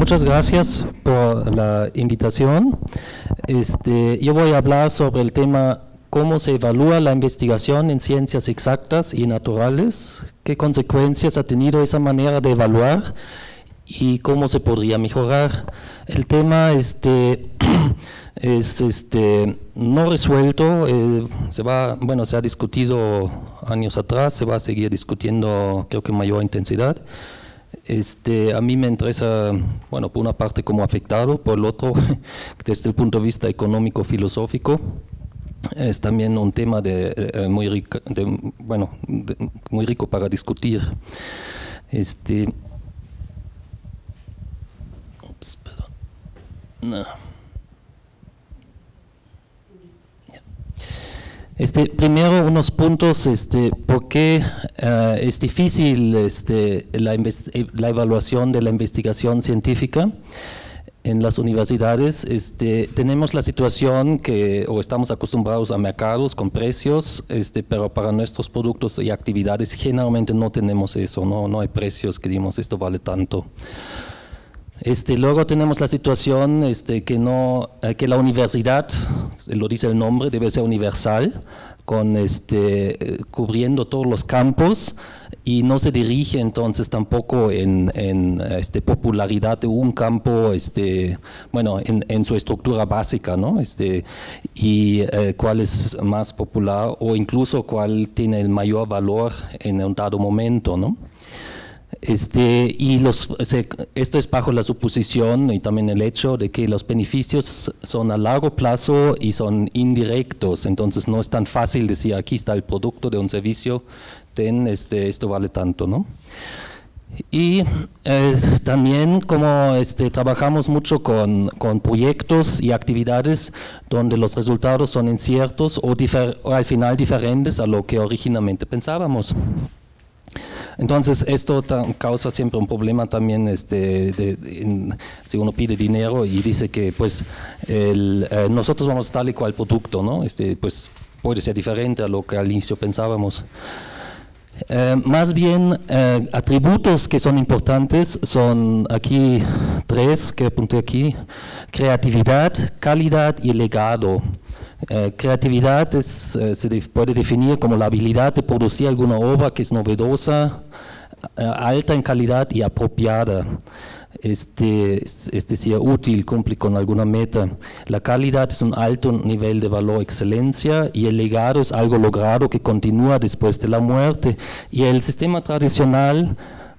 muchas gracias por la invitación. Este, yo voy a hablar sobre el tema cómo se evalúa la investigación en ciencias exactas y naturales, qué consecuencias ha tenido esa manera de evaluar y cómo se podría mejorar. El tema este, es este, no resuelto, eh, se va, bueno, se ha discutido años atrás, se va a seguir discutiendo creo que mayor intensidad. Este, a mí me interesa, bueno, por una parte como afectado, por el otro, desde el punto de vista económico-filosófico, es también un tema de, eh, muy, rico, bueno, muy rico para discutir. Este, No. Este, primero, unos puntos, este, por qué eh, es difícil este, eh, la, evaluación de la investigación científica en las universidades. Este, tenemos la situación que o estamos acostumbrados a mercados con precios, este, pero para nuestros productos y actividades generalmente no tenemos eso, no, no hay precios que digamos esto vale tanto. Este, luego tenemos la situación este, que, no, eh, que la universidad, lo dice el nombre, debe ser universal, con este, eh, cubriendo todos los campos y no se dirige entonces tampoco en, este, popularidad de un campo, este, bueno, en, su estructura básica, ¿no? Este, y eh, cuál es más popular o incluso cuál tiene el mayor valor en un dado momento, ¿no? Este, y los, esto es bajo la suposición y también el hecho de que los beneficios son a largo plazo y son indirectos, entonces no es tan fácil decir aquí está el producto de un servicio, ten este, esto vale tanto. ¿no? Y eh, también como este, trabajamos mucho con, proyectos y actividades donde los resultados son inciertos o al final diferentes a lo que originalmente pensábamos. Entonces esto causa siempre un problema también este, de, si uno pide dinero y dice que pues eh, nosotros vamos tal y cual producto, ¿no? Este, pues puede ser diferente a lo que al inicio pensábamos. Eh, más bien, eh, atributos que son importantes son aquí tres que apunté aquí, creatividad, calidad y legado. Eh, creatividad eh, se puede definir como la habilidad de producir alguna obra que es novedosa, eh, alta en calidad y apropiada. Este, es decir, útil, cumple con alguna meta. La calidad es un alto nivel de valor excelencia y el legado es algo logrado que continúa después de la muerte. Y el sistema tradicional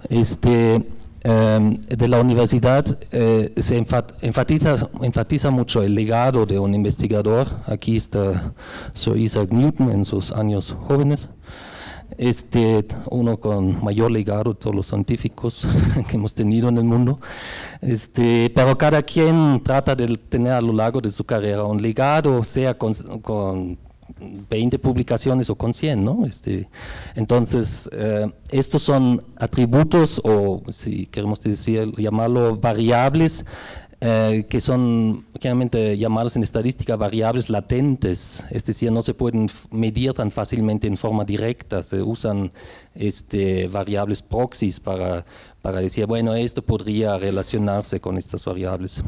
este, Em, de la universidad eh, se enfatiza, enfatiza, mucho el legado de un investigador. Aquí está Sir Isaac Newton en sus años jóvenes. Este, uno con mayor legado de todos los científicos que hemos tenido en el mundo. Este, pero cada quien trata de tener a lo largo de su carrera un legado, sea con 20 publicaciones o con 100, ¿no? Este, entonces, eh, estos son atributos o, si queremos decir, llamarlo variables, eh, que son generalmente llamados en estadística variables latentes, es decir, no se pueden medir tan fácilmente en forma directa, se usan este, variables proxies para, para decir, bueno, esto podría relacionarse con estas variables.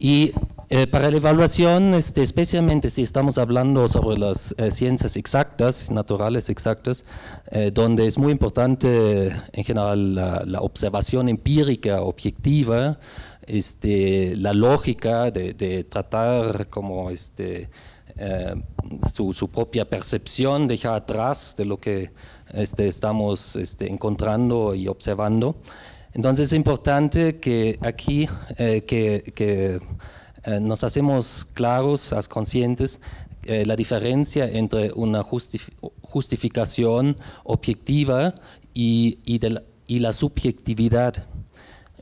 Y eh, para la evaluación, este, especialmente si estamos hablando sobre las eh, ciencias exactas, naturales exactas, eh, donde es muy importante en general la, observación empírica, objetiva, este, la lógica de, tratar como este, su, propia percepción, dejar atrás de lo que estamos encontrando y observando. Entonces es importante que aquí, que eh, nos hacemos claros, conscientes, eh, la diferencia entre una justificación objetiva y, la, subjetividad.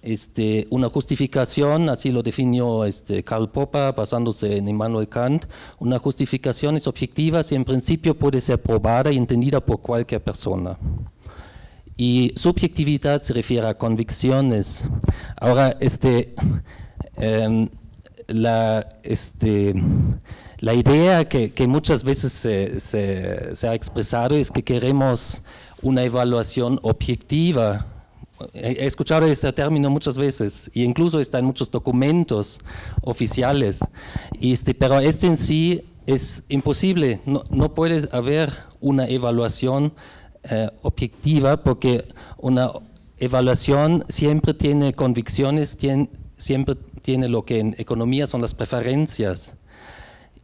Este, una justificación, así lo definió este, Karl Popper basándose en Immanuel Kant, una justificación es objetiva si en principio puede ser probada y entendida por cualquier persona. Y subjetividad se refiere a convicciones. Ahora, este, em, la, este, la idea que, muchas veces se, ha expresado es que queremos una evaluación objetiva. He escuchado este término muchas veces e incluso está en muchos documentos oficiales, este, pero esto en sí es imposible, no, puede haber una evaluación eh, objetiva porque una evaluación siempre tiene convicciones, tiene, siempre tiene lo que en economía son las preferencias.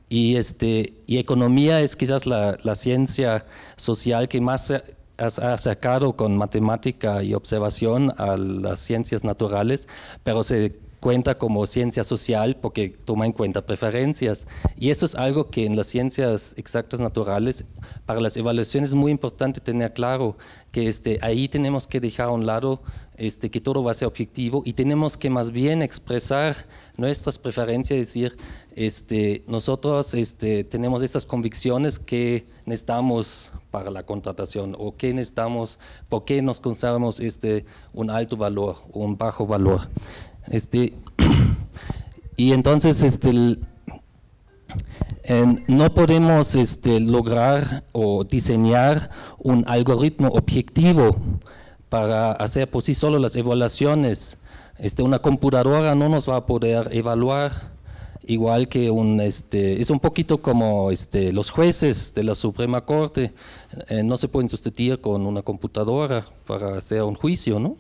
Y, este, y economía es quizás la, ciencia social que más se ha acercado con matemática y observación a las ciencias naturales, pero se cuenta como ciencia social porque toma en cuenta preferencias. Y eso es algo que en las ciencias exactas naturales, para las evaluaciones es muy importante tener claro que este, ahí tenemos que dejar a un lado este, que todo va a ser objetivo y tenemos que más bien expresar nuestras preferencias, es decir, este, nosotros este, tenemos estas convicciones que necesitamos para la contratación o que necesitamos, por qué nos consideramos este, un alto valor o un bajo valor. y entonces no podemos lograr o diseñar un algoritmo objetivo para hacer por pues sí solo las evaluaciones. Este, una computadora no nos va a poder evaluar igual que un este es un poquito como este los jueces de la Suprema Corte eh, no se pueden sustituir con una computadora para hacer un juicio no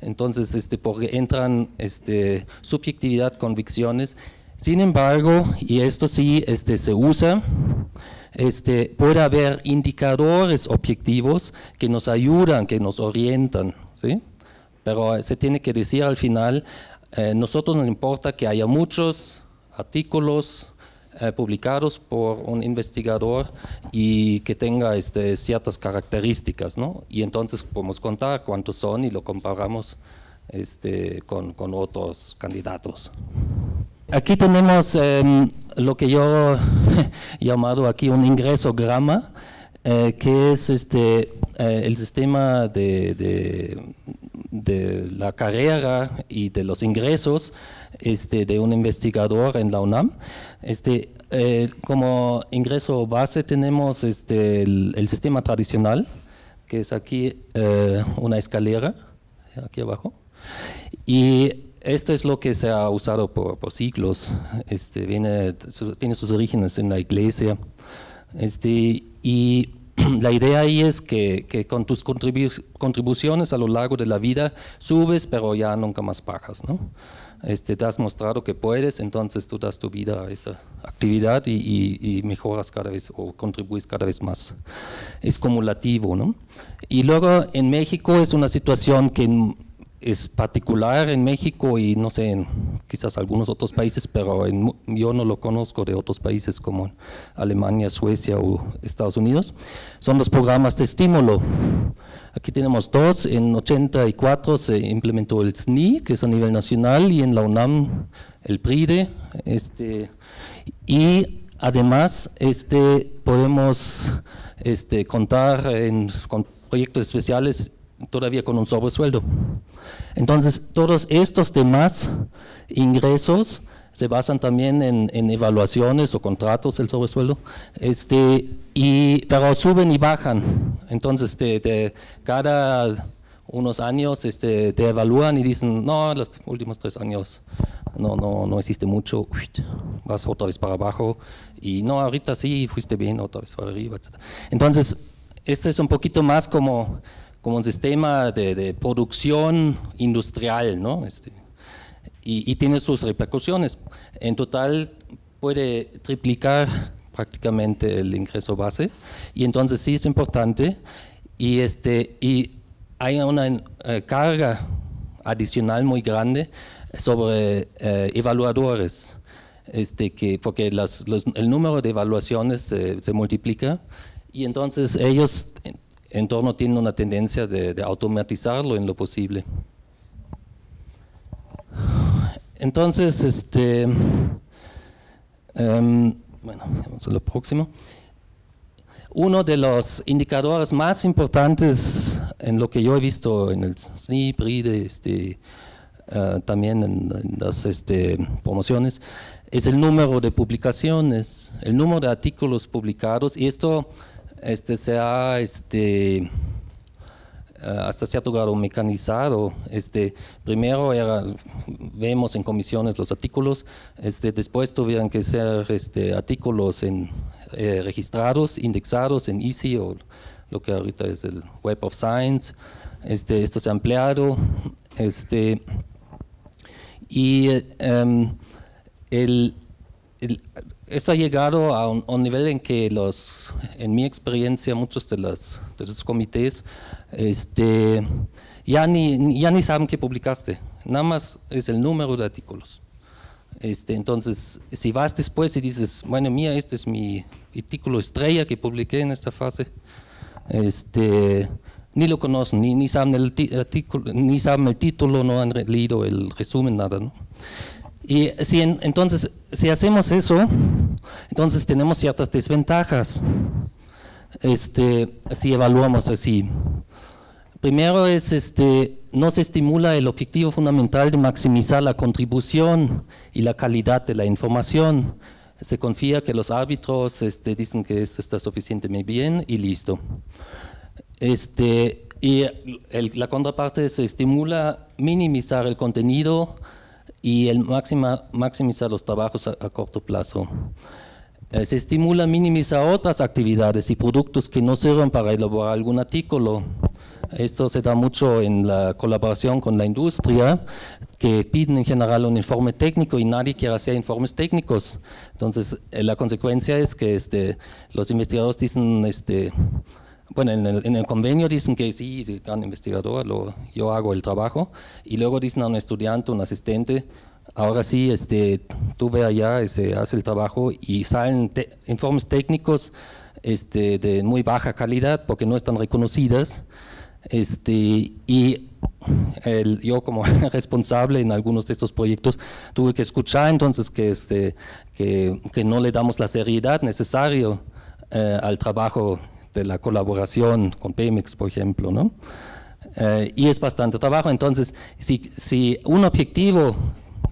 entonces este porque entran este subjetividad convicciones sin embargo y esto sí este se usa este, puede haber indicadores objetivos que nos ayudan, que nos orientan, ¿sí? Pero eh, se tiene que decir al final, eh, nosotros nos importa que haya muchos artículos eh, publicados por un investigador y que tenga este, ciertas características, ¿no? Y entonces podemos contar cuántos son y lo comparamos este, con, con otros candidatos. Aquí tenemos em, lo que yo he llamado aquí un ingreso grama, eh, que es este, eh, el sistema de, de, la carrera y de los ingresos este, de un investigador en la UNAM. Este, eh, como ingreso base tenemos este, el, el, sistema tradicional, que es aquí una escalera, aquí abajo, y esto es lo que se ha usado por, siglos. Este, viene, tiene sus orígenes en la iglesia. Este, y la idea ahí es que, con tus contribuciones a lo largo de la vida subes, pero ya nunca más bajas. ¿no? Este, te has mostrado que puedes, entonces tú das tu vida a esa actividad y, mejoras cada vez o contribuyes cada vez más. Es cumulativo. ¿no? Y luego en México es una situación que es particular en México y no sé, en quizás algunos otros países, pero en, yo no lo conozco de otros países como Alemania, Suecia o Estados Unidos, son los programas de estímulo. Aquí tenemos dos, en 84 se implementó el SNI, que es a nivel nacional, y en la UNAM el PRIDE, este, y además este, podemos este, contar en, con proyectos especiales todavía con un sobresueldo. Entonces, todos estos demás ingresos se basan también en, evaluaciones o contratos del sobresueldo, este, y, pero suben y bajan. Entonces, este, de, cada unos años este, te evalúan y dicen, no, los últimos tres años no, no, no hiciste mucho, vas otra vez para abajo, y no, ahorita sí, fuiste bien, otra vez para arriba, etc. Entonces, esto es un poquito más como como un sistema de, producción industrial, ¿no? Este, y, tiene sus repercusiones. En total puede triplicar prácticamente el ingreso base y entonces sí es importante y, este, y hay una eh, carga adicional muy grande sobre eh, evaluadores, este, que, porque el número de evaluaciones eh, se multiplica y entonces ellos entorno tiene una tendencia de, automatizarlo en lo posible. Entonces, este, em, bueno, vamos a lo próximo. Uno de los indicadores más importantes en lo que yo he visto en el SNIP, RIDE, este, eh, también en, las este, promociones, es el número de publicaciones, el número de artículos publicados. Y esto este, se ha este, eh, hasta cierto grado mecanizado. Este, primero era, vemos en comisiones los artículos, este, después tuvieron que ser este, artículos en, eh, registrados, indexados en EASY o lo que ahorita es el Web of Science. Este, esto se ha ampliado. Este, y eh, em, el, esto ha llegado a un, nivel en que los, en mi experiencia, muchos de los, de los comités este, ya, ni, ya ni saben qué publicaste, nada más es el número de artículos. Este, entonces, si vas después y dices, bueno, mía, este es mi artículo estrella que publiqué en esta fase, este, ni lo conocen, ni, ni, saben el artículo, ni saben el título, no han leído el resumen, nada. ¿no? Y si entonces, si hacemos eso, entonces tenemos ciertas desventajas este, si evaluamos así. Primero es, este, no se estimula el objetivo fundamental de maximizar la contribución y la calidad de la información. Se confía que los árbitros este, dicen que esto está suficientemente bien y listo. Este, y la contraparte se estimula minimizar el contenido y el maximizar los trabajos a, corto plazo. Eh, se estimula minimizar otras actividades y productos que no sirven para elaborar algún artículo. Esto se da mucho en la colaboración con la industria, que piden en general un informe técnico y nadie quiere hacer informes técnicos. Entonces, eh, la consecuencia es que este, los investigadores dicen, este, bueno, en el, convenio dicen que sí, el gran investigador, lo, yo hago el trabajo, y luego dicen a un estudiante, un asistente, ahora sí, este, tú ve allá, se este, hace el trabajo, y salen informes técnicos este, de muy baja calidad porque no están reconocidas, este, y yo como responsable en algunos de estos proyectos tuve que escuchar entonces que, este, que, no le damos la seriedad necesaria eh, al trabajo de la colaboración con Pemex, por ejemplo, ¿no? Eh, y es bastante trabajo. Entonces, si, si un objetivo,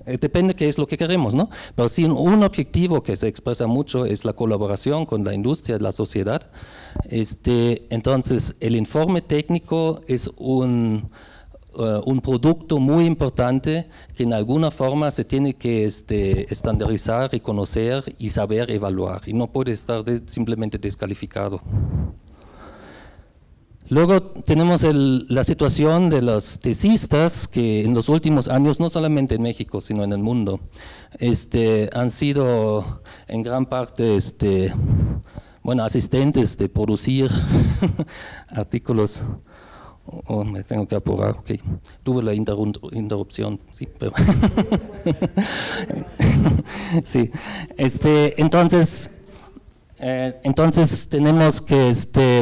eh, depende qué es lo que queremos, ¿no? Pero si un objetivo que se expresa mucho es la colaboración con la industria, la sociedad, este, entonces el informe técnico es un eh, un producto muy importante que en alguna forma se tiene que este, estandarizar, reconocer y saber evaluar. Y no puede estar simplemente descalificado. Luego tenemos la situación de los tesistas que en los últimos años, no solamente en México, sino en el mundo, este, han sido en gran parte este, asistentes de producir artículos Oh, oh, me tengo que apurar, ok. Tuve la interrupción, sí, pero. sí, este, entonces, eh, entonces tenemos que, este,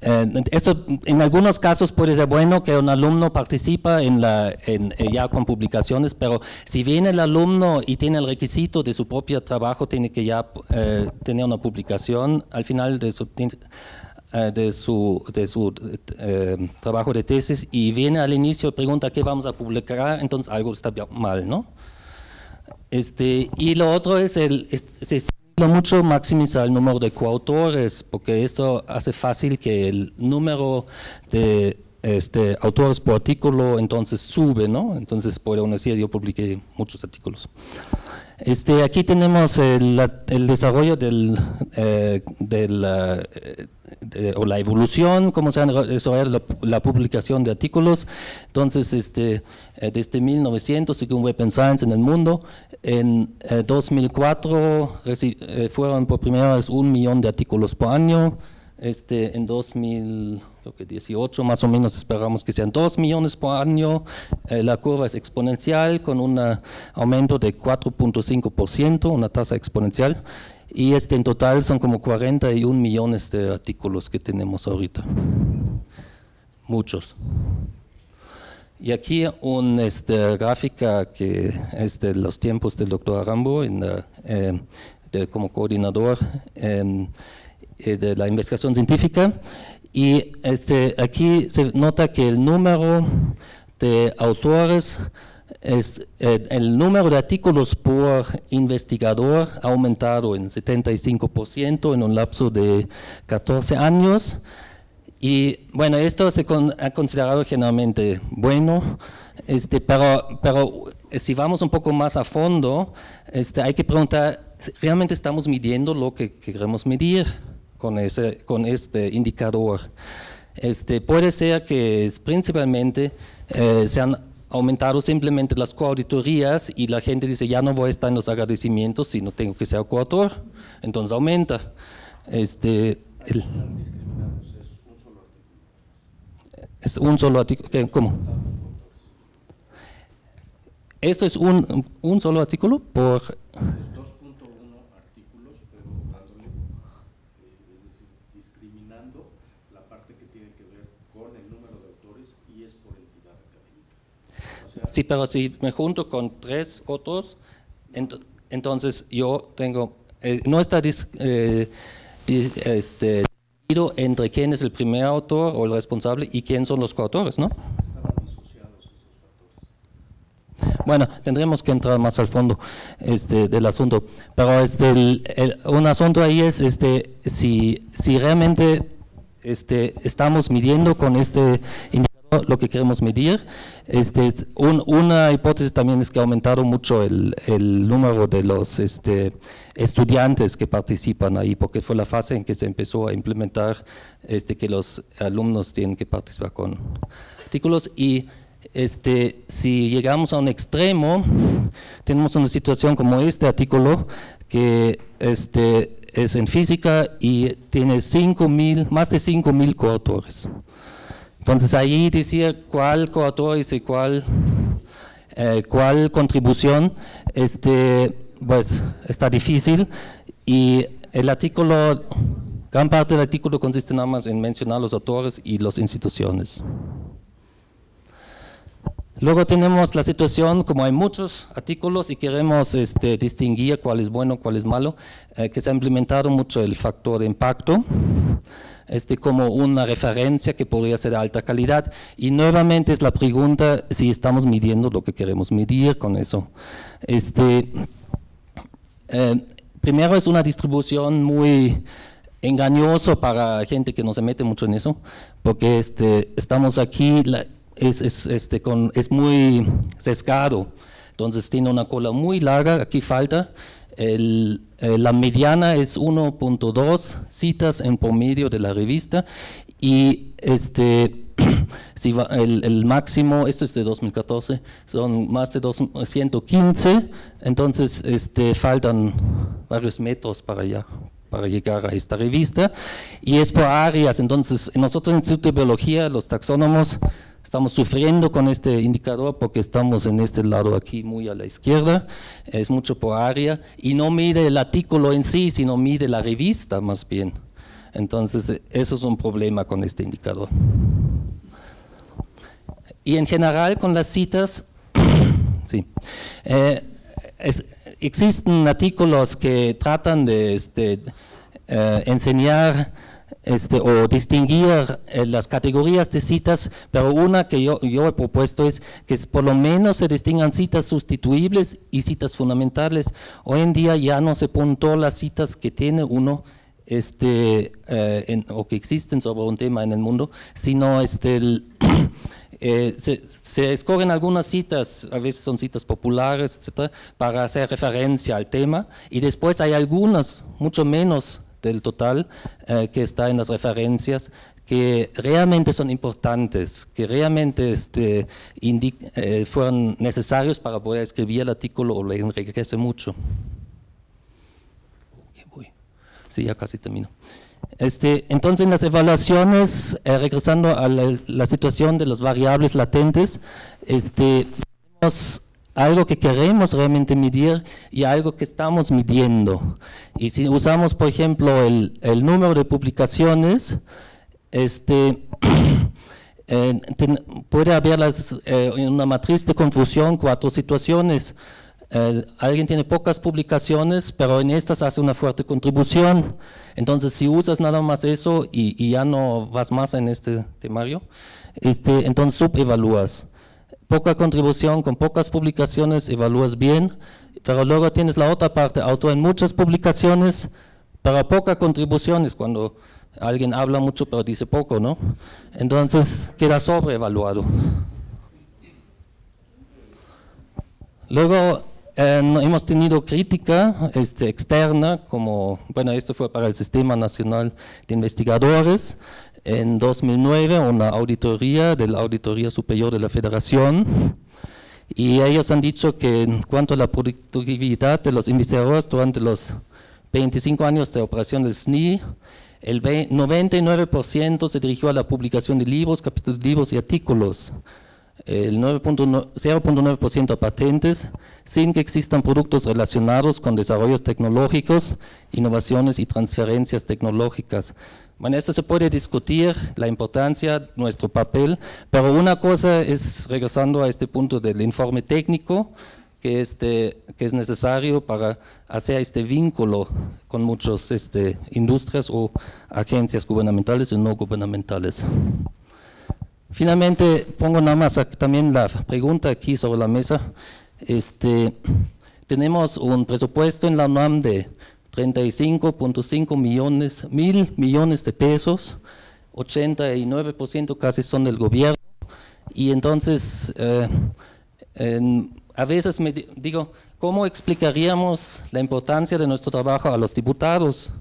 eh, esto en algunos casos puede ser bueno que un alumno participa en la, en, eh, ya con publicaciones, pero si viene el alumno y tiene el requisito de su propio trabajo, tiene que ya tener una publicación al final de su eh, de su, de su eh, trabajo de tesis y viene al inicio y pregunta qué vamos a publicar, ah, entonces algo está mal, ¿no? Este, y lo otro es, el, se estima mucho maximizar el número de coautores, porque esto hace fácil que el número de este, autores por artículo entonces sube, ¿no? Entonces por uno decir, yo publiqué muchos artículos. Este, aquí tenemos el, desarrollo del, eh, eh o la evolución, cómo se va a la, publicación de artículos. Entonces, este, eh, desde 1900, según Web Science en el mundo, en 2004 eh, eh, fueron por primera vez un millón de artículos por año. Este, en 2018 más o menos esperamos que sean dos millones por año. la curva es exponencial con un aumento de 4.5%, una tasa exponencial. Y este, en total son como 41 millones de artículos que tenemos ahorita. Muchos. Y aquí una este, gráfica que es de los tiempos del doctor Arambo, em, como coordinador em, eh, de la investigación científica. Y este, aquí se nota que el número de autores eh, el número de artículos por investigador ha aumentado en 75% en un lapso de 14 años. Y bueno, esto se ha considerado generalmente bueno, este, pero, pero eh, si vamos un poco más a fondo, este, hay que preguntar, ¿realmente estamos midiendo lo que queremos medir con, ese, con este indicador? Este, puede ser que principalmente eh, sean Aumentaron simplemente las coauditorías y la gente dice, ya no voy a estar en los agradecimientos, si no tengo que ser coautor, entonces aumenta. Este, es un solo artículo. ¿Cómo? Esto es un solo artículo por... sí, pero si me junto con tres otros, entonces yo tengo, eh, no está dis, eh, este, entre quién es el primer autor o el responsable y quién son los coautores, ¿no? Bueno, tendremos que entrar más al fondo este, del asunto, pero este, un asunto ahí es este, si, si realmente este, estamos midiendo con este lo que queremos medir. Este, una hipótesis también es que ha aumentado mucho el, número de los este, estudiantes que participan ahí, porque fue la fase en que se empezó a implementar este, que los alumnos tienen que participar con artículos y este, si llegamos a un extremo, tenemos una situación como este artículo que este, es en física y tiene 5 más de 5.000 coautores. Entonces ahí decir cuál coautor y cuál, eh, cuál contribución este, pues, está difícil y el artículo, gran parte del artículo consiste nada más en mencionar los autores y las instituciones. Luego tenemos la situación, como hay muchos artículos y queremos este, distinguir cuál es bueno, cuál es malo, eh, que se ha implementado mucho el factor de impacto este, como una referencia que podría ser de alta calidad. Y nuevamente es la pregunta si estamos midiendo lo que queremos medir con eso. Este, eh, primero es una distribución muy engañosa para gente que no se mete mucho en eso, porque este, estamos aquí, es, es, este, con, es muy sesgado, entonces tiene una cola muy larga, aquí falta, el, eh, la mediana es 1.2 citas en promedio de la revista y este, si el, máximo, esto es de 2014, son más de dos, 115, entonces este, faltan varios metros para allá para llegar a esta revista y es por áreas, entonces nosotros en Instituto de Biología, los taxónomos, Estamos sufriendo con este indicador porque estamos en este lado aquí muy a la izquierda, es mucho por área, y no mide el artículo en sí, sino mide la revista más bien. Entonces, eso es un problema con este indicador. Y en general con las citas, sí, eh, existen artículos que tratan de este, eh, enseñar este, o distinguir eh, las categorías de citas, pero una que yo, he propuesto es que por lo menos se distingan citas sustituibles y citas fundamentales. Hoy en día ya no se ponen todas las citas que tiene uno este, eh, o que existen sobre un tema en el mundo, sino este, eh, se, se, escogen algunas citas, a veces son citas populares, etcétera, para hacer referencia al tema, y después hay algunas, mucho menos, del total eh, que está en las referencias que realmente son importantes, que realmente este, eh, fueron necesarios para poder escribir el artículo o le enriquece mucho. Sí, ya casi termino. Este, entonces, en las evaluaciones, eh, regresando a la, situación de las variables latentes, este, algo que queremos realmente medir y algo que estamos midiendo. Y si usamos, por ejemplo, el, número de publicaciones, este, eh, puede haber en eh, una matriz de confusión, cuatro situaciones. Eh, alguien tiene pocas publicaciones, pero en estas hace una fuerte contribución. Entonces, si usas nada más eso y, ya no vas más en este temario, este, entonces subevalúas poca contribución, con pocas publicaciones, evalúas bien, pero luego tienes la otra parte, autor en muchas publicaciones, pero poca contribución es cuando alguien habla mucho pero dice poco, ¿no? Entonces queda sobrevaluado. Luego eh, hemos tenido crítica este, externa, como, bueno, esto fue para el Sistema Nacional de Investigadores, en 2009 una auditoría de la Auditoría Superior de la Federación y ellos han dicho que en cuanto a la productividad de los investigadores durante los 25 años de operación del SNI, el 99% se dirigió a la publicación de libros, capítulos de libros y artículos, el 0.9% a patentes, sin que existan productos relacionados con desarrollos tecnológicos, innovaciones y transferencias tecnológicas. Bueno, esto se puede discutir, la importancia, nuestro papel, pero una cosa es, regresando a este punto del informe técnico, que, este, que es necesario para hacer este vínculo con muchas este, industrias o agencias gubernamentales y no gubernamentales. Finalmente, pongo nada más también la pregunta aquí sobre la mesa. Este, tenemos un presupuesto en la UNAM de 35.5 millones, mil millones de pesos, 89% casi son del gobierno. Y entonces, eh, a veces me digo, ¿cómo explicaríamos la importancia de nuestro trabajo a los diputados?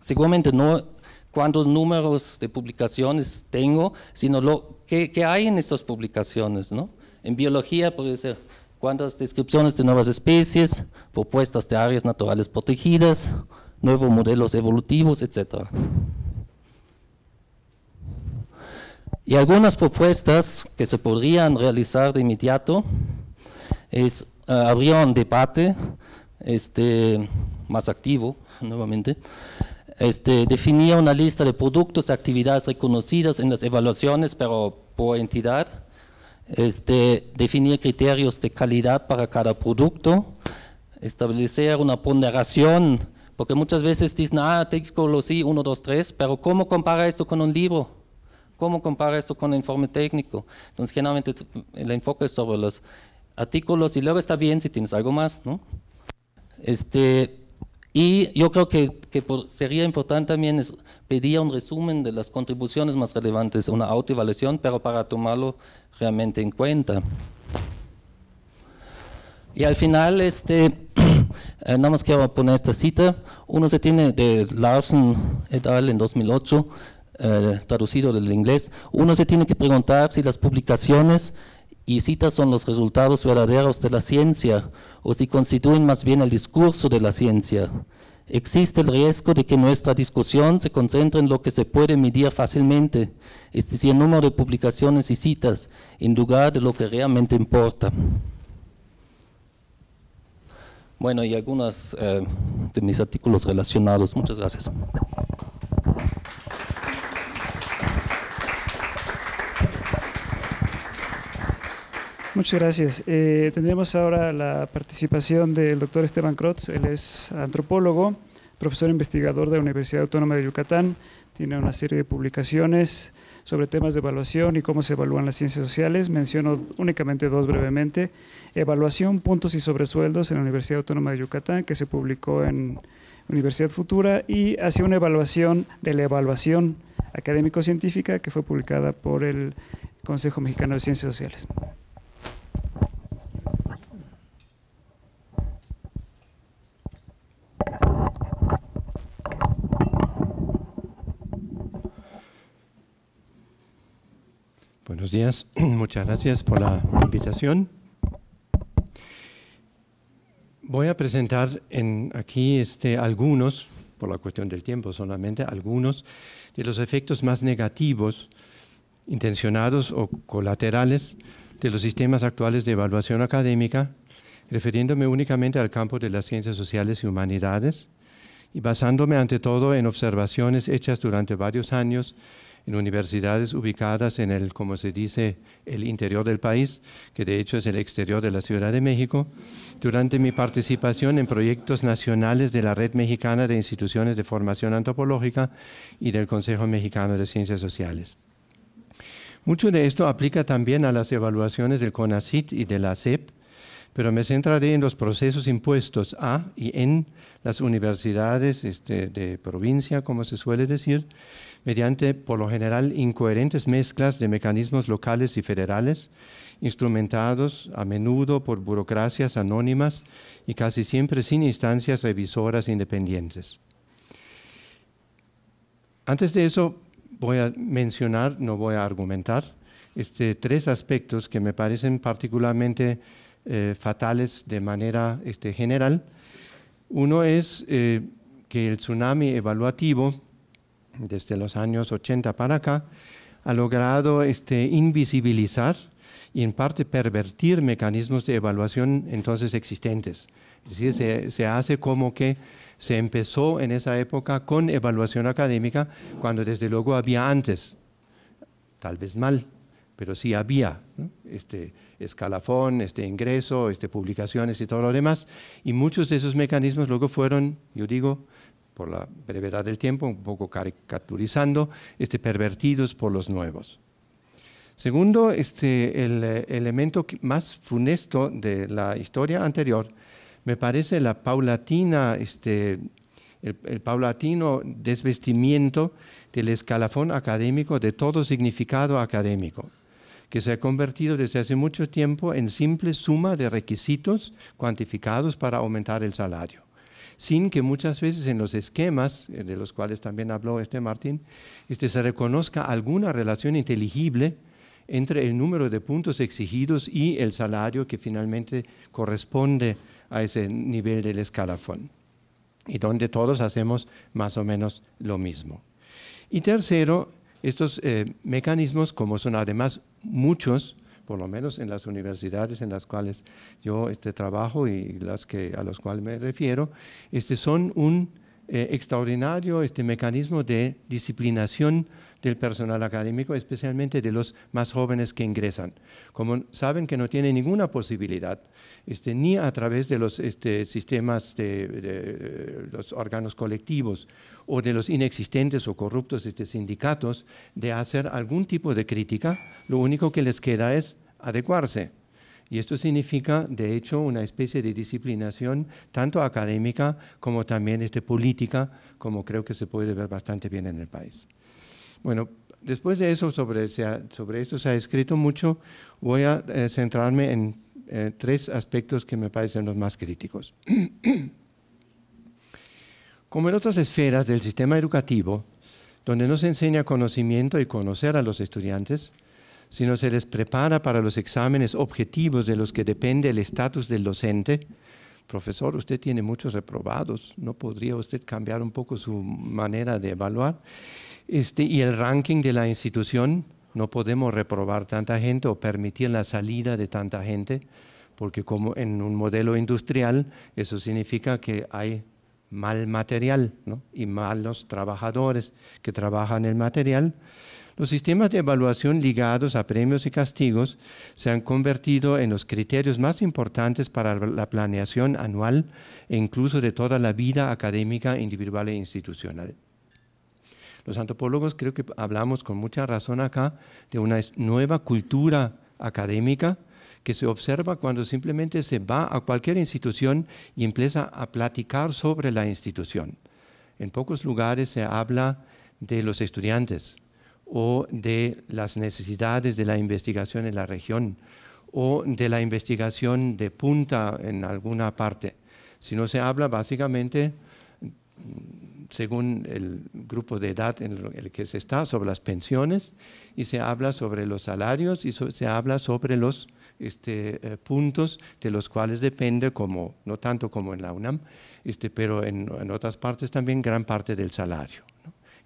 Seguramente no cuántos números de publicaciones tengo, sino lo que, hay en estas publicaciones. ¿no? En biología por ser cuantas descripciones de nuevas especies, propuestas de áreas naturales protegidas, nuevos modelos evolutivos, etc. Y algunas propuestas que se podrían realizar de inmediato es eh, habría un debate este, más activo, nuevamente, este, definir una lista de productos, y actividades reconocidas en las evaluaciones, pero por entidad, este, definir criterios de calidad para cada producto, establecer una ponderación, porque muchas veces dicen, ah, lo sí, uno, dos, tres, pero ¿cómo compara esto con un libro? ¿Cómo compara esto con un informe técnico? Entonces, generalmente el enfoque es sobre los artículos y luego está bien si tienes algo más, ¿no? Este, y yo creo que, sería importante también pedía un resumen de las contribuciones más relevantes, una autoevaluación, pero para tomarlo realmente en cuenta. Y al final, este, eh, nada más quiero poner esta cita, uno se tiene de Larsen et al. en 2008, eh, traducido del inglés, uno se tiene que preguntar si las publicaciones y citas son los resultados verdaderos de la ciencia o si constituyen más bien el discurso de la ciencia. Existe el riesgo de que nuestra discusión se concentre en lo que se puede medir fácilmente, es este decir, el número de publicaciones y citas, en lugar de lo que realmente importa. Bueno, y algunos eh, de mis artículos relacionados. Muchas gracias. Muchas gracias. Eh, tendremos ahora la participación del doctor Esteban Crotz. Él es antropólogo, profesor investigador de la Universidad Autónoma de Yucatán. Tiene una serie de publicaciones sobre temas de evaluación y cómo se evalúan las ciencias sociales. Menciono únicamente dos brevemente. Evaluación, puntos y sobresueldos en la Universidad Autónoma de Yucatán, que se publicó en Universidad Futura, y hacia una evaluación de la evaluación académico-científica que fue publicada por el Consejo Mexicano de Ciencias Sociales. Buenos días, muchas gracias por la invitación. Voy a presentar en, aquí este, algunos, por la cuestión del tiempo solamente, algunos de los efectos más negativos, intencionados o colaterales de los sistemas actuales de evaluación académica, refiriéndome únicamente al campo de las ciencias sociales y humanidades y basándome ante todo en observaciones hechas durante varios años en universidades ubicadas en el, como se dice, el interior del país, que de hecho es el exterior de la Ciudad de México, durante mi participación en proyectos nacionales de la Red Mexicana de Instituciones de Formación Antropológica y del Consejo Mexicano de Ciencias Sociales. Mucho de esto aplica también a las evaluaciones del CONACIT y de la CEP, pero me centraré en los procesos impuestos a y en las universidades este, de provincia, como se suele decir, mediante, por lo general, incoherentes mezclas de mecanismos locales y federales, instrumentados a menudo por burocracias anónimas y casi siempre sin instancias revisoras independientes. Antes de eso, voy a mencionar, no voy a argumentar, este, tres aspectos que me parecen particularmente eh, fatales de manera este, general. Uno es eh, que el tsunami evaluativo, desde los años 80 para acá, ha logrado este, invisibilizar y en parte pervertir mecanismos de evaluación entonces existentes. Es decir, se, hace como que se empezó en esa época con evaluación académica, cuando desde luego había antes, tal vez mal, pero sí había este escalafón, este ingreso, este publicaciones y todo lo demás. Y muchos de esos mecanismos luego fueron, yo digo, por la brevedad del tiempo, un poco caricaturizando, este, pervertidos por los nuevos. Segundo, este, el eh, elemento más funesto de la historia anterior me parece la paulatina, este, el paulatino desvestimiento del escalafón académico de todo significado académico que se ha convertido desde hace mucho tiempo en simple suma de requisitos cuantificados para aumentar el salario, sin que muchas veces en los esquemas, eh, de los cuales también habló este Martín, este, se reconozca alguna relación inteligible entre el número de puntos exigidos y el salario que finalmente corresponde a ese nivel del escalafón, y donde todos hacemos más o menos lo mismo. Y tercero, estos eh, mecanismos, como son además muchos, por lo menos en las universidades en las cuales yo este, trabajo y las que, a las cuales me refiero, este, son un eh, extraordinario este mecanismo de disciplinación del personal académico, especialmente de los más jóvenes que ingresan. Como saben que no tienen ninguna posibilidad este, ni a través de los este, sistemas de, los órganos colectivos o de los inexistentes o corruptos este, sindicatos, de hacer algún tipo de crítica, lo único que les queda es adecuarse. Y esto significa, de hecho, una especie de disciplinación tanto académica como también este, política, como creo que se puede ver bastante bien en el país. Bueno, después de eso, sobre, sobre esto se ha escrito mucho, voy a eh, centrarme en eh, tres aspectos que me parecen los más críticos. Como en otras esferas del sistema educativo, donde no se enseña conocimiento y conocer a los estudiantes, sino se les prepara para los exámenes objetivos de los que depende el estatus del docente, profesor, usted tiene muchos reprobados, ¿no podría usted cambiar un poco su manera de evaluar? Este, y el ranking de la institución no podemos reprobar tanta gente o permitir la salida de tanta gente, porque como en un modelo industrial, eso significa que hay mal material y malos trabajadores que trabajan el material. Los sistemas de evaluación ligados a premios y castigos se han convertido en los criterios más importantes para la planeación anual e incluso de toda la vida académica, individual e institucional. Los antropólogos creo que hablamos con mucha razón acá de una nueva cultura académica que se observa cuando simplemente se va a cualquier institución y empieza a platicar sobre la institución. En pocos lugares se habla de los estudiantes o de las necesidades de la investigación en la región o de la investigación de punta en alguna parte, sino se habla básicamente según el grupo de edad en el que se está, sobre las pensiones, y se habla sobre los salarios y se habla sobre los este, eh, puntos de los cuales depende, como, no tanto como en la UNAM, este, pero en, otras partes también gran parte del salario.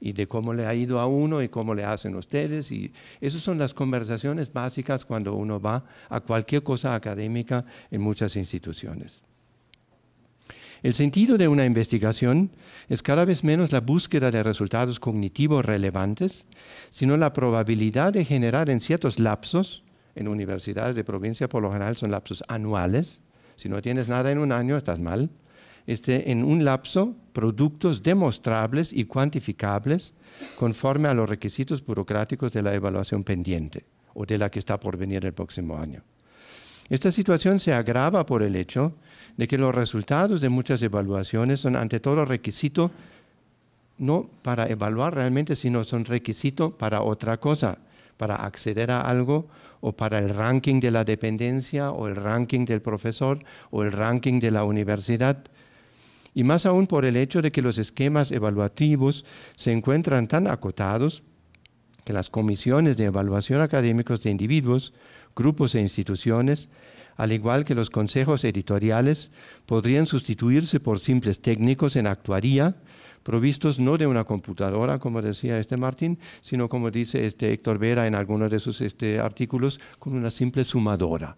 Y de cómo le ha ido a uno y cómo le hacen ustedes. Y esas son las conversaciones básicas cuando uno va a cualquier cosa académica en muchas instituciones. El sentido de una investigación es cada vez menos la búsqueda de resultados cognitivos relevantes, sino la probabilidad de generar en ciertos lapsos, en universidades de provincia por lo general son lapsos anuales, si no tienes nada en un año estás mal, este, en un lapso productos demostrables y cuantificables conforme a los requisitos burocráticos de la evaluación pendiente o de la que está por venir el próximo año. Esta situación se agrava por el hecho de que los resultados de muchas evaluaciones son ante todo requisito no para evaluar realmente, sino son requisito para otra cosa, para acceder a algo o para el ranking de la dependencia o el ranking del profesor o el ranking de la universidad. Y más aún por el hecho de que los esquemas evaluativos se encuentran tan acotados que las comisiones de evaluación académicos de individuos, grupos e instituciones al igual que los consejos editoriales, podrían sustituirse por simples técnicos en actuaría, provistos no de una computadora, como decía este Martín, sino como dice este Héctor Vera en algunos de sus este, artículos, con una simple sumadora.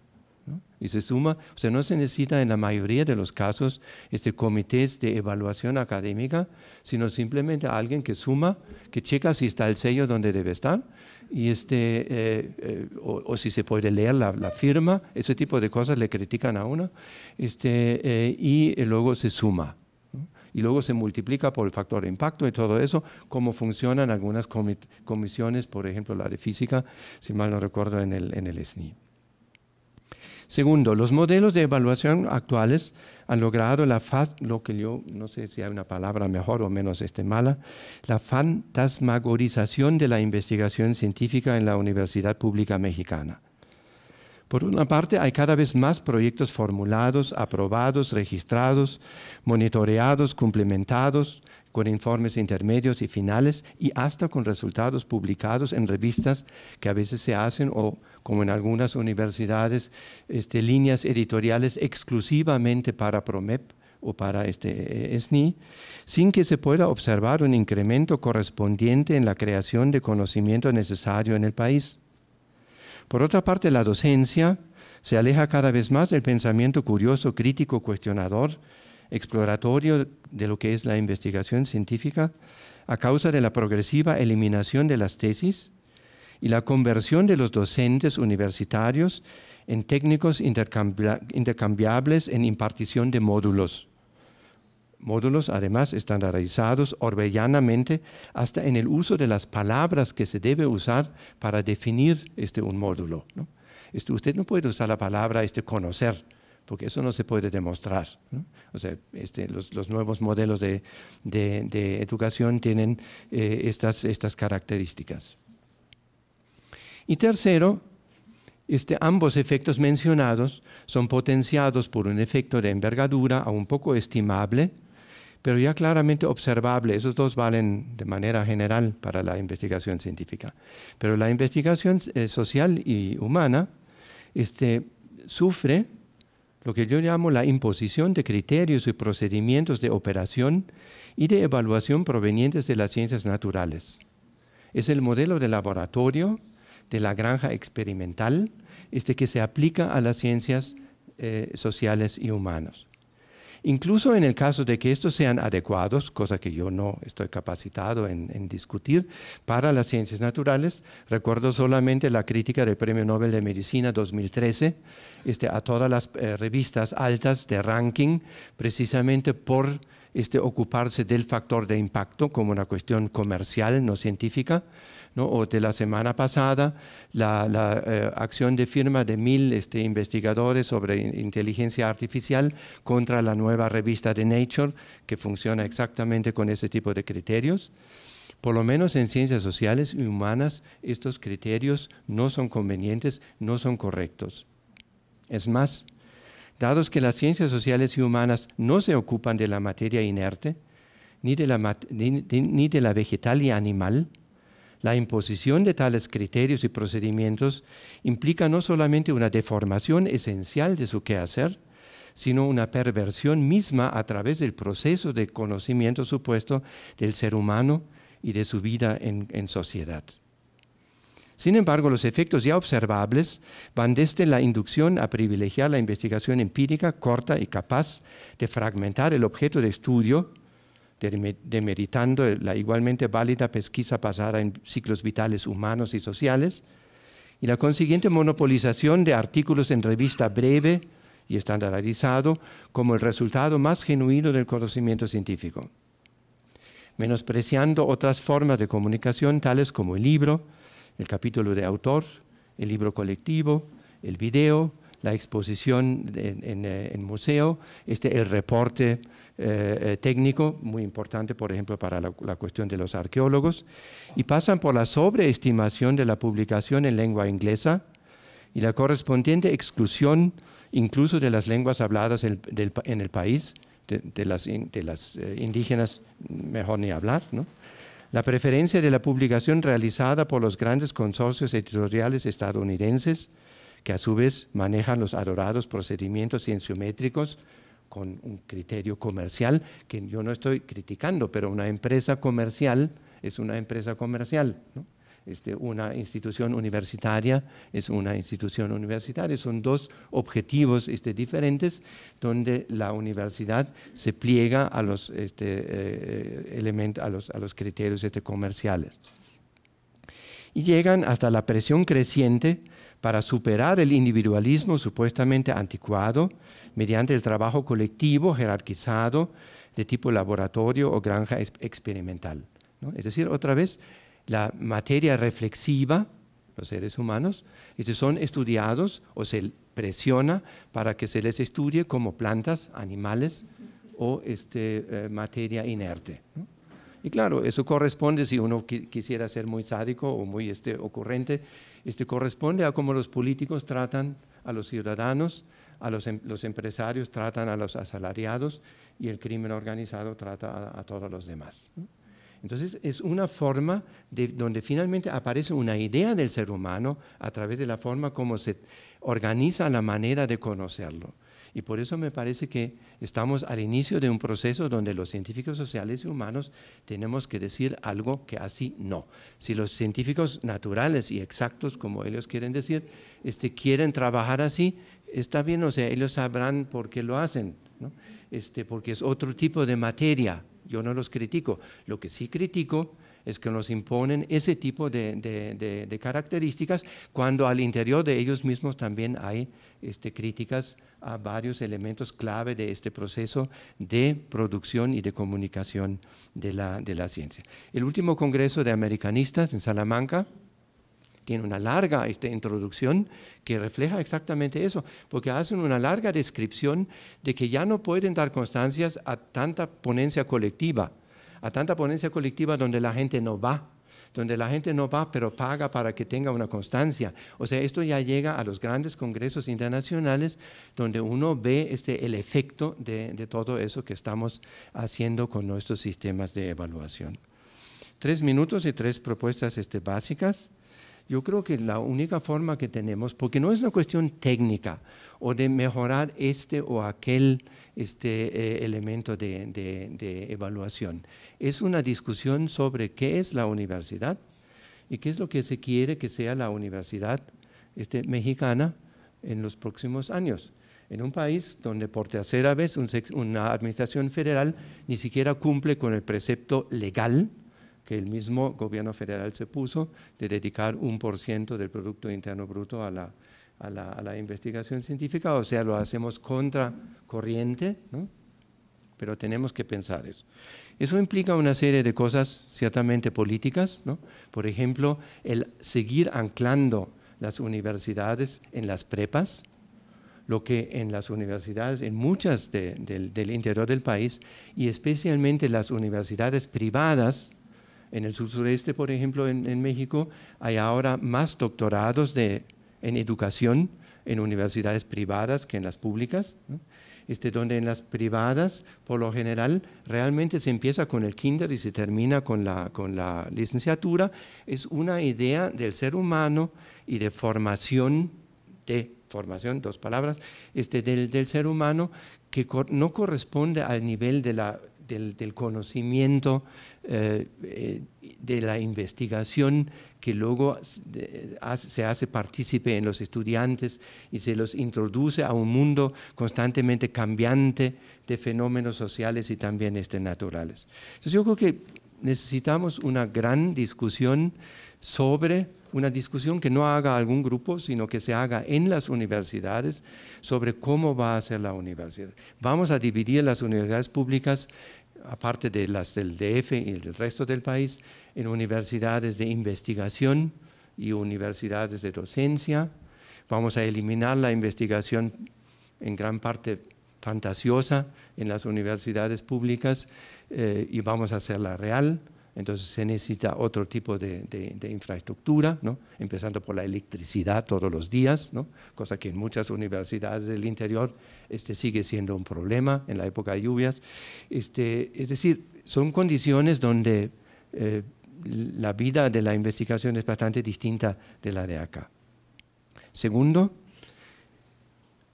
Y se suma, o sea, no se necesita en la mayoría de los casos este comités de evaluación académica, sino simplemente alguien que suma, que checa si está el sello donde debe estar y este, eh, eh, o, si se puede leer la, firma, ese tipo de cosas le critican a uno, este, eh, y luego se suma. Y luego se multiplica por el factor de impacto y todo eso, cómo funcionan algunas comisiones, por ejemplo la de física, si mal no recuerdo, en el, en el SNI. Segundo, los modelos de evaluación actuales han logrado la lo que yo no sé si hay una palabra mejor o menos este mala, la fantasmagorización de la investigación científica en la Universidad Pública Mexicana. Por una parte, hay cada vez más proyectos formulados, aprobados, registrados, monitoreados, complementados, con informes intermedios y finales y hasta con resultados publicados en revistas que a veces se hacen o como en algunas universidades, este, líneas editoriales exclusivamente para PROMEP o para este e SNI, sin que se pueda observar un incremento correspondiente en la creación de conocimiento necesario en el país. Por otra parte, la docencia se aleja cada vez más del pensamiento curioso, crítico, cuestionador, exploratorio de lo que es la investigación científica a causa de la progresiva eliminación de las tesis y la conversión de los docentes universitarios en técnicos intercambiables en impartición de módulos. Módulos además estandarizados orbellanamente hasta en el uso de las palabras que se debe usar para definir este, un módulo. Este, usted no puede usar la palabra este, conocer, porque eso no se puede demostrar. O sea, este, los, nuevos modelos de, educación tienen eh, estas, características. Y tercero, este, ambos efectos mencionados son potenciados por un efecto de envergadura aún poco estimable, pero ya claramente observable. Esos dos valen de manera general para la investigación científica. Pero la investigación eh, social y humana este, sufre lo que yo llamo la imposición de criterios y procedimientos de operación y de evaluación provenientes de las ciencias naturales. Es el modelo de laboratorio de la granja experimental, este que se aplica a las ciencias eh, sociales y humanas. Incluso en el caso de que estos sean adecuados, cosa que yo no estoy capacitado en, discutir, para las ciencias naturales, recuerdo solamente la crítica del Premio Nobel de Medicina 2013 este, a todas las eh, revistas altas de ranking, precisamente por este, ocuparse del factor de impacto como una cuestión comercial, no científica o de la semana pasada, la, eh, acción de firma de mil este, investigadores sobre inteligencia artificial contra la nueva revista de Nature, que funciona exactamente con ese tipo de criterios. Por lo menos en ciencias sociales y humanas, estos criterios no son convenientes, no son correctos. Es más, dados que las ciencias sociales y humanas no se ocupan de la materia inerte, ni de la vegetal y animal, la imposición de tales criterios y procedimientos implica no solamente una deformación esencial de su quehacer, sino una perversión misma a través del proceso de conocimiento supuesto del ser humano y de su vida en, sociedad. Sin embargo, los efectos ya observables van desde la inducción a privilegiar la investigación empírica corta y capaz de fragmentar el objeto de estudio demeritando eh, la igualmente válida pesquisa pasada en ciclos vitales humanos y sociales, y la consiguiente monopolización de artículos en revista breve y estandarizado como el resultado más genuino del conocimiento científico, menospreciando otras formas de comunicación tales como el libro, el capítulo de autor, el libro colectivo, el video, la exposición en, en eh, museo, este, el reporte eh, eh, técnico, muy importante, por ejemplo, para la, cuestión de los arqueólogos, y pasan por la sobreestimación de la publicación en lengua inglesa y la correspondiente exclusión incluso de las lenguas habladas en, el país, de, las, eh, indígenas, mejor ni hablar, la preferencia de la publicación realizada por los grandes consorcios editoriales estadounidenses, que a su vez manejan los adorados procedimientos cienciométricos con un criterio comercial, que yo no estoy criticando, pero una empresa comercial es una empresa comercial. Este, una institución universitaria es una institución universitaria. Son dos objetivos este, diferentes donde la universidad se pliega a los, este, eh, a los, a los criterios este, comerciales. Y llegan hasta la presión creciente para superar el individualismo supuestamente anticuado mediante el trabajo colectivo jerarquizado de tipo laboratorio o granja experimental. Es decir, otra vez, la materia reflexiva, los seres humanos, estos son estudiados o se presiona para que se les estudie como plantas, animales o este, eh, materia inerte. Y claro, eso corresponde, si uno quisiera ser muy sádico o muy este, ocurrente, este, corresponde a cómo los políticos tratan a los ciudadanos a em, los, empresarios tratan a los asalariados y el crimen organizado trata a, todos los demás. Entonces es una forma de, donde finalmente aparece una idea del ser humano a través de la forma como se organiza la manera de conocerlo. Y por eso me parece que estamos al inicio de un proceso donde los científicos sociales y humanos tenemos que decir algo que así no. Si los científicos naturales y exactos, como ellos quieren decir, este, quieren trabajar así, está bien, o sea, ellos sabrán por qué lo hacen, este, porque es otro tipo de materia, yo no los critico. Lo que sí critico es que nos imponen ese tipo de, características cuando al interior de ellos mismos también hay este, críticas a varios elementos clave de este proceso de producción y de comunicación de la, de la ciencia. El último Congreso de Americanistas en Salamanca, tiene una larga este, introducción que refleja exactamente eso, porque hacen una larga descripción de que ya no pueden dar constancias a tanta ponencia colectiva, a tanta ponencia colectiva donde la gente no va, donde la gente no va pero paga para que tenga una constancia. O sea, esto ya llega a los grandes congresos internacionales donde uno ve este, el efecto de, de todo eso que estamos haciendo con nuestros sistemas de evaluación. Tres minutos y tres propuestas este, básicas. Yo creo que la única forma que tenemos, porque no es una cuestión técnica o de mejorar este o aquel este, eh, elemento de, evaluación, es una discusión sobre qué es la universidad y qué es lo que se quiere que sea la universidad este, mexicana en los próximos años en un país donde por tercera vez una administración federal ni siquiera cumple con el precepto legal que el mismo gobierno federal se puso de dedicar un por ciento del Producto Interno Bruto a la, investigación científica, o sea, lo hacemos contracorriente, ¿no? pero tenemos que pensar eso. Eso implica una serie de cosas ciertamente políticas, por ejemplo, el seguir anclando las universidades en las prepas, lo que en las universidades, en muchas del, del interior del país, y especialmente las universidades privadas, en el sur-sureste, por ejemplo, en, México, hay ahora más doctorados de, en educación en universidades privadas que en las públicas. Este, donde en las privadas, por lo general, realmente se empieza con el kinder y se termina con la, con la licenciatura, es una idea del ser humano y de formación, de formación, dos palabras, este, del, del ser humano que no corresponde al nivel de la del, conocimiento, eh, eh, de la investigación que luego se hace partícipe en los estudiantes y se los introduce a un mundo constantemente cambiante de fenómenos sociales y también este, naturales. Entonces yo creo que necesitamos una gran discusión sobre una discusión que no haga algún grupo, sino que se haga en las universidades sobre cómo va a ser la universidad. Vamos a dividir las universidades públicas aparte de las del DF y del resto del país, en universidades de investigación y universidades de docencia. Vamos a eliminar la investigación en gran parte fantasiosa en las universidades públicas eh, y vamos a hacerla real. Entonces se necesita otro tipo de, infraestructura, empezando por la electricidad todos los días, cosa que en muchas universidades del interior este, sigue siendo un problema en la época de lluvias. Este, es decir, son condiciones donde eh, la vida de la investigación es bastante distinta de la de acá. Segundo,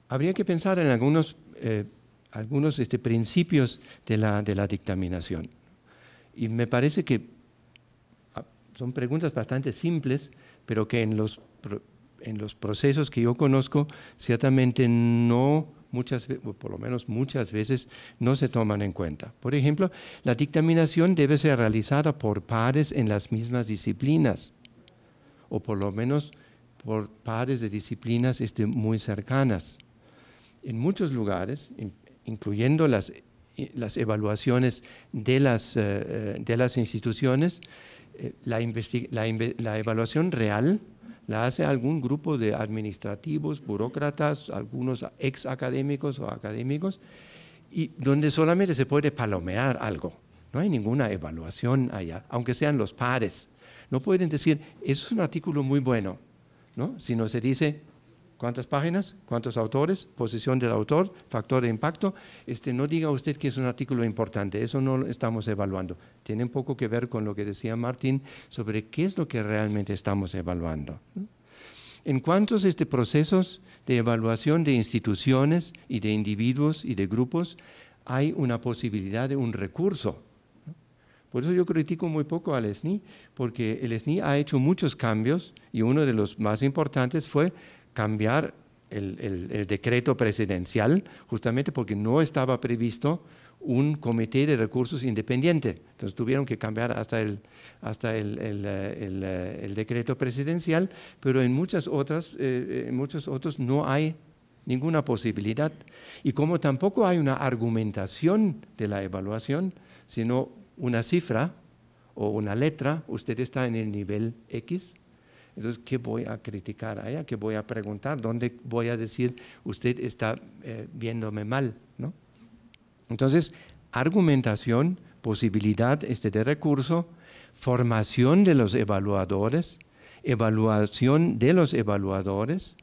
habría que pensar en algunos, eh, este, principios de la dictaminación. Y me parece que ah, son preguntas bastante simples, pero que en los, en los procesos que yo conozco ciertamente no muchas por lo menos muchas veces no se toman en cuenta. Por ejemplo, la dictaminación debe ser realizada por pares en las mismas disciplinas o por lo menos por pares de disciplinas este, muy cercanas. En muchos lugares, incluyendo las las evaluaciones de las, eh, eh, instituciones, eh, la, evaluación real la hace algún grupo de administrativos, burócratas, algunos ex académicos o académicos, y donde solamente se puede palomear algo. No hay ninguna evaluación allá, aunque sean los pares. No pueden decir, eso es un artículo muy bueno, ¿no? sino se dice, ¿Cuántas páginas? ¿Cuántos autores? Posición del autor, factor de impacto. Este, no diga usted que es un artículo importante, eso no lo estamos evaluando. Tiene poco que ver con lo que decía Martín sobre qué es lo que realmente estamos evaluando. En cuántos este, procesos de evaluación de instituciones y de individuos y de grupos, hay una posibilidad de un recurso. Por eso yo critico muy poco al SNI, porque el SNI ha hecho muchos cambios y uno de los más importantes fue cambiar el, decreto presidencial, justamente porque no estaba previsto un comité de recursos independiente. Entonces tuvieron que cambiar hasta el, hasta el, eh, eh, decreto presidencial, pero en, muchas otras, eh, en muchos otros no hay ninguna posibilidad. Y como tampoco hay una argumentación de la evaluación, sino una cifra o una letra, usted está en el nivel X, entonces, ¿qué voy a criticar allá? ¿Qué voy a preguntar? ¿Dónde voy a decir, usted está eh, viéndome mal? Entonces, argumentación, posibilidad este, de recurso, formación de los evaluadores, evaluación de los evaluadores,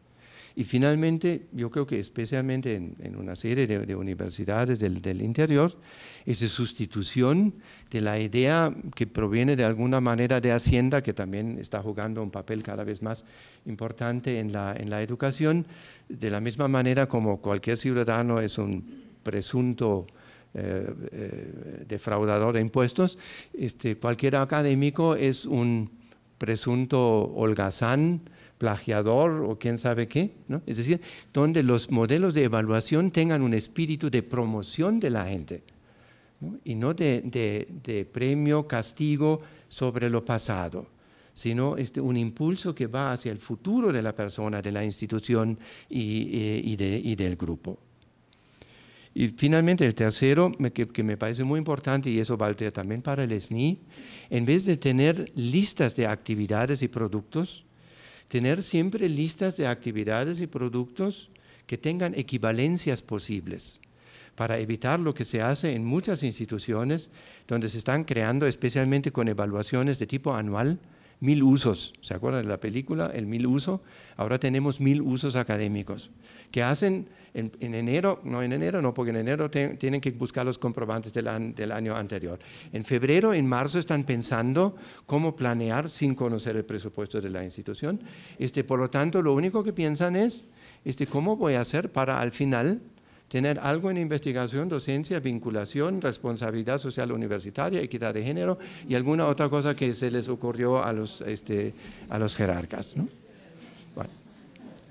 y finalmente, yo creo que especialmente en, una serie de, universidades del, interior, esa sustitución de la idea que proviene de alguna manera de Hacienda, que también está jugando un papel cada vez más importante en la, educación, de la misma manera como cualquier ciudadano es un presunto eh, eh, defraudador de impuestos, este, cualquier académico es un presunto holgazán plagiador o quién sabe qué, ¿no? Es decir, donde los modelos de evaluación tengan un espíritu de promoción de la gente y no de, premio, castigo sobre lo pasado, sino este, un impulso que va hacia el futuro de la persona, de la institución y, eh, del grupo. Y finalmente el tercero, que, que, me parece muy importante, y eso valdría también para el SNI, en vez de tener listas de actividades y productos, tener siempre listas de actividades y productos que tengan equivalencias posibles para evitar lo que se hace en muchas instituciones donde se están creando, especialmente con evaluaciones de tipo anual, mil usos. ¿Se acuerdan de la película, el mil uso? Ahora tenemos mil usos académicos que hacen en, enero, no en enero, no, porque en enero tienen que buscar los comprobantes del, año anterior. En febrero, en marzo están pensando cómo planear sin conocer el presupuesto de la institución. Este, por lo tanto, lo único que piensan es este, cómo voy a hacer para al final tener algo en investigación, docencia, vinculación, responsabilidad social universitaria, equidad de género y alguna otra cosa que se les ocurrió a los, este, jerarcas. Bueno,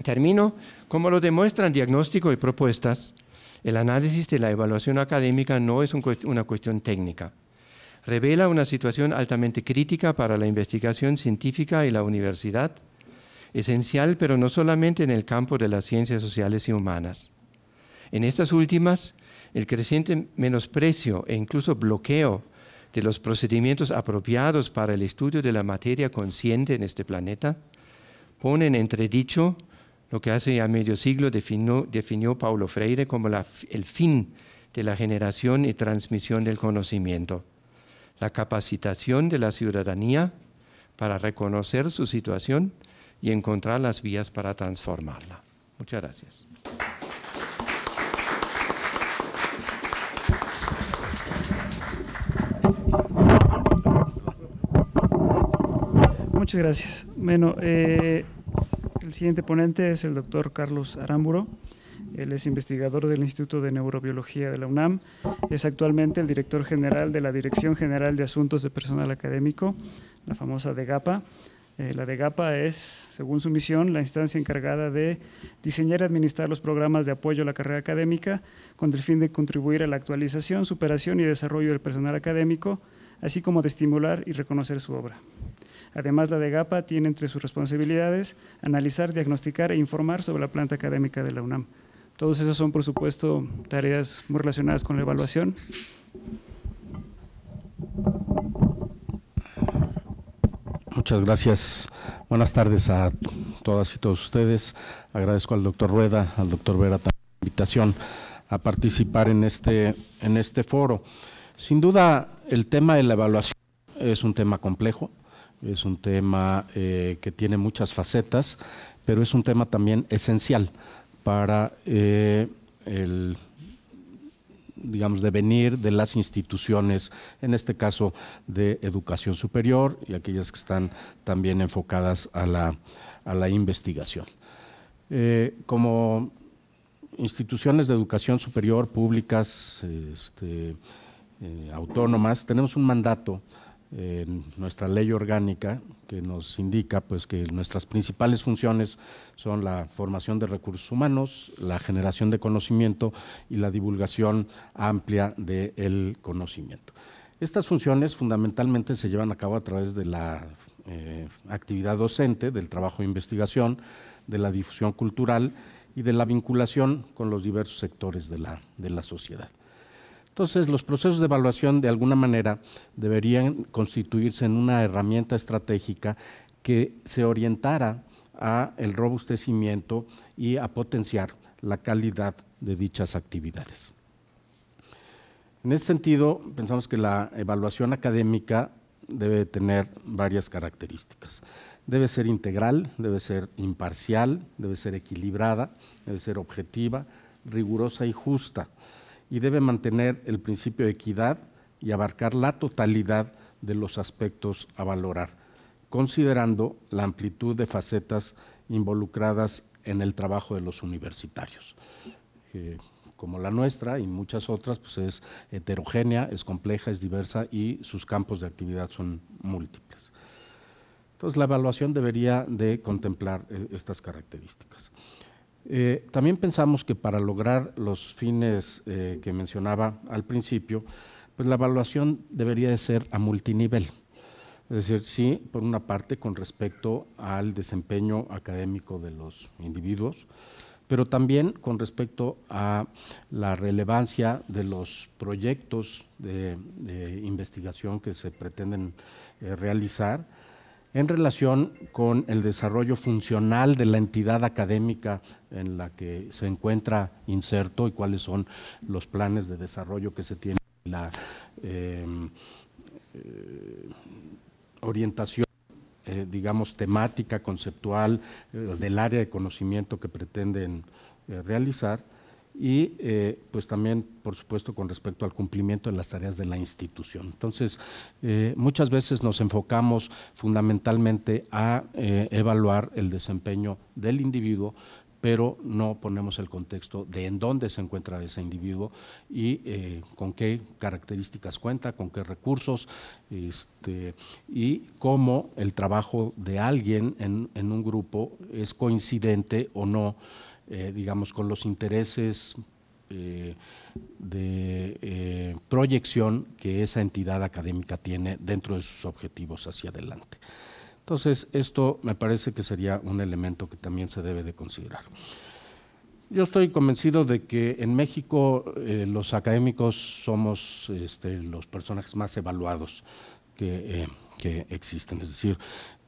termino como lo demuestran diagnóstico y propuestas, el análisis de la evaluación académica no es una cuestión técnica. Revela una situación altamente crítica para la investigación científica y la universidad, esencial pero no solamente en el campo de las ciencias sociales y humanas. En estas últimas, el creciente menosprecio e incluso bloqueo de los procedimientos apropiados para el estudio de la materia consciente en este planeta ponen entredicho lo que hace ya medio siglo definió, Paulo Freire como el fin de la generación y transmisión del conocimiento, la capacitación de la ciudadanía para reconocer su situación y encontrar las vías para transformarla. Muchas gracias. Muchas gracias. Bueno, eh, el siguiente ponente es el doctor Carlos Aramburo. Él es investigador del Instituto de Neurobiología de la UNAM. Es actualmente el director general de la Dirección General de Asuntos de Personal Académico, la famosa DEGAPA. Eh, la DEGAPA es, según su misión, la instancia encargada de diseñar y administrar los programas de apoyo a la carrera académica con el fin de contribuir a la actualización, superación y desarrollo del personal académico, así como de estimular y reconocer su obra. Además, la GAPA tiene entre sus responsabilidades analizar, diagnosticar e informar sobre la planta académica de la UNAM. Todos esos son, por supuesto, tareas muy relacionadas con la evaluación. Muchas gracias. Buenas tardes a todas y todos ustedes. Agradezco al doctor Rueda, al doctor Vera la invitación a participar en este, en este foro. Sin duda, el tema de la evaluación es un tema complejo es un tema eh, que tiene muchas facetas, pero es un tema también esencial para eh, el digamos, devenir de las instituciones, en este caso de educación superior y aquellas que están también enfocadas a la, a la investigación. Eh, como instituciones de educación superior públicas, este, autónomas, tenemos un mandato nuestra ley orgánica que nos indica pues que nuestras principales funciones son la formación de recursos humanos, la generación de conocimiento y la divulgación amplia del conocimiento. Estas funciones fundamentalmente se llevan a cabo a través de la eh, actividad docente, del trabajo de investigación, de la difusión cultural y de la vinculación con los diversos sectores de la sociedad. Entonces, los procesos de evaluación de alguna manera deberían constituirse en una herramienta estratégica que se orientara a el robustecimiento y a potenciar la calidad de dichas actividades. En ese sentido, pensamos que la evaluación académica debe tener varias características. Debe ser integral, debe ser imparcial, debe ser equilibrada, debe ser objetiva, rigurosa y justa y debe mantener el principio de equidad y abarcar la totalidad de los aspectos a valorar, considerando la amplitud de facetas involucradas en el trabajo de los universitarios. como la nuestra y muchas otras, pues es heterogénea, es compleja, es diversa y sus campos de actividad son múltiples. Entonces, la evaluación debería de contemplar eh, estas características. Eh, también pensamos que para lograr los fines eh, que mencionaba al principio, pues la evaluación debería de ser a multinivel. Es decir, sí, por una parte con respecto al desempeño académico de los individuos, pero también con respecto a la relevancia de los proyectos de, investigación que se pretenden eh, realizar en relación con el desarrollo funcional de la entidad académica en la que se encuentra inserto y cuáles son los planes de desarrollo que se tienen, la em, eh, orientación, eh, digamos, temática, conceptual eh, del área de conocimiento que pretenden realizar y eh, pues también, por supuesto, con respecto al cumplimiento de las tareas de la institución. Entonces, eh, muchas veces nos enfocamos fundamentalmente a eh, evaluar el desempeño del individuo, pero no ponemos el contexto de en dónde se encuentra ese individuo y con qué características cuenta, con qué recursos este, y cómo el trabajo de alguien en, en un grupo es coincidente o no eh, digamos, con los intereses eh, de eh, proyección que esa entidad académica tiene dentro de sus objetivos hacia adelante. Entonces, esto me parece que sería un elemento que también se debe de considerar. Yo estoy convencido de que en México los académicos somos este, los personajes más evaluados que, que, existen. Es decir,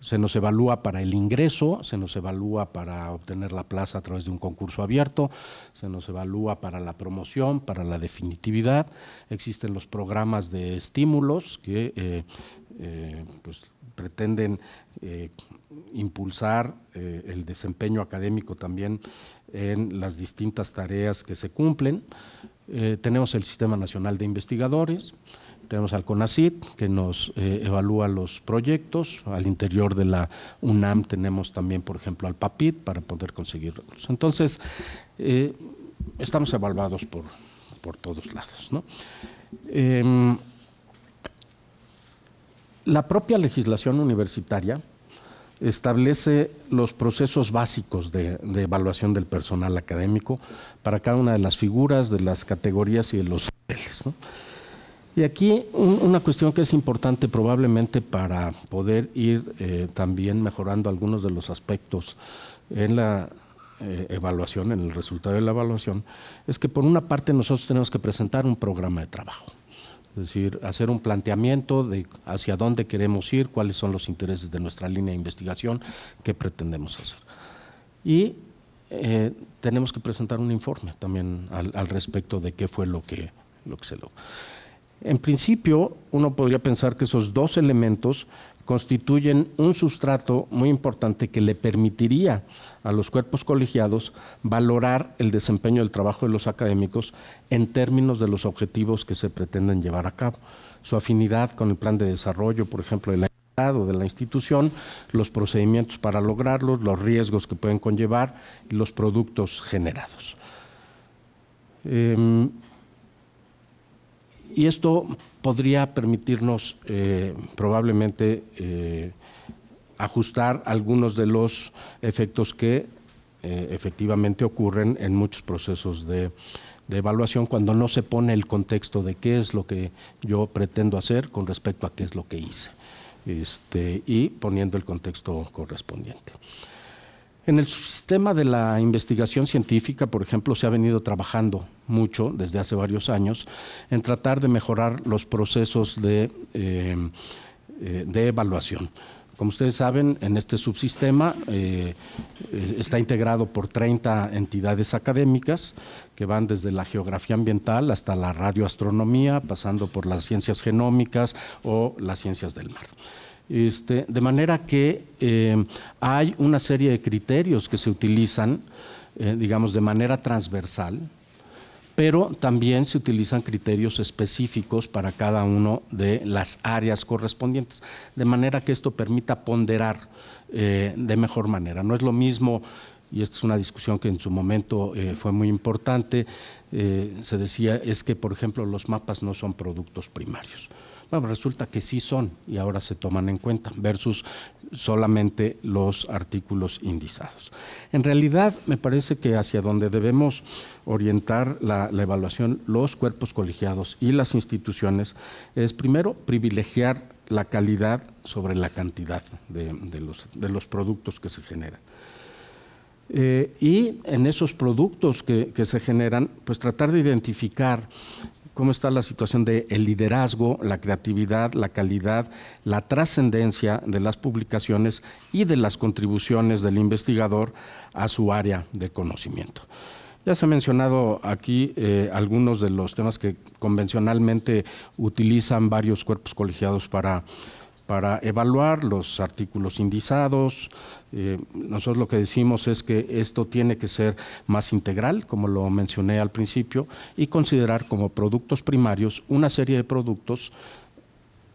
se nos evalúa para el ingreso, se nos evalúa para obtener la plaza a través de un concurso abierto, se nos evalúa para la promoción, para la definitividad. Existen los programas de estímulos que eh, eh, pues, pretenden eh, impulsar el desempeño académico también en las distintas tareas que se cumplen. tenemos el Sistema Nacional de Investigadores tenemos al CONACIT, que nos eh, evalúa los proyectos. Al interior de la UNAM tenemos también, por ejemplo, al PAPIT para poder conseguirlos. Entonces, eh, estamos evaluados por, todos lados. Em, la propia legislación universitaria establece los procesos básicos de, de, evaluación del personal académico para cada una de las figuras, de las categorías y de los niveles. Y aquí una cuestión que es importante probablemente para poder ir eh, también mejorando algunos de los aspectos en la eh, evaluación, en el resultado de la evaluación, es que por una parte nosotros tenemos que presentar un programa de trabajo. Es decir, hacer un planteamiento de hacia dónde queremos ir, cuáles son los intereses de nuestra línea de investigación, qué pretendemos hacer. Y eh, tenemos que presentar un informe también al, al, respecto de qué fue lo que, lo que se logró. En principio, uno podría pensar que esos dos elementos constituyen un sustrato muy importante que le permitiría a los cuerpos colegiados valorar el desempeño del trabajo de los académicos en términos de los objetivos que se pretenden llevar a cabo. Su afinidad con el plan de desarrollo, por ejemplo, de la entidad o de la institución, los procedimientos para lograrlos, los riesgos que pueden conllevar y los productos generados. Em, y esto podría permitirnos eh, probablemente eh, ajustar algunos de los efectos que eh, efectivamente ocurren en muchos procesos de, evaluación cuando no se pone el contexto de qué es lo que yo pretendo hacer con respecto a qué es lo que hice este, y poniendo el contexto correspondiente. En el subsistema de la investigación científica, por ejemplo, se ha venido trabajando mucho desde hace varios años en tratar de mejorar los procesos de, eh, eh, evaluación. Como ustedes saben, en este subsistema eh, está integrado por 30 entidades académicas que van desde la geografía ambiental hasta la radioastronomía, pasando por las ciencias genómicas o las ciencias del mar. Este, de manera que eh, hay una serie de criterios que se utilizan, eh, digamos, de manera transversal, pero también se utilizan criterios específicos para cada una de las áreas correspondientes, de manera que esto permita ponderar eh, de mejor manera. No es lo mismo, y esta es una discusión que en su momento fue muy importante, se decía es que, por ejemplo, los mapas no son productos primarios resulta que sí son y ahora se toman en cuenta versus solamente los artículos indizados. En realidad, me parece que hacia donde debemos orientar la, evaluación los cuerpos colegiados y las instituciones es primero privilegiar la calidad sobre la cantidad de, los, productos que se generan. Eh, y en esos productos que, que, se generan, pues tratar de identificar cómo está la situación del el liderazgo, la creatividad, la calidad, la trascendencia de las publicaciones y de las contribuciones del investigador a su área de conocimiento. Ya se han mencionado aquí eh, algunos de los temas que convencionalmente utilizan varios cuerpos colegiados para para evaluar los artículos indizados. Eh, nosotros lo que decimos es que esto tiene que ser más integral, como lo mencioné al principio, y considerar como productos primarios una serie de productos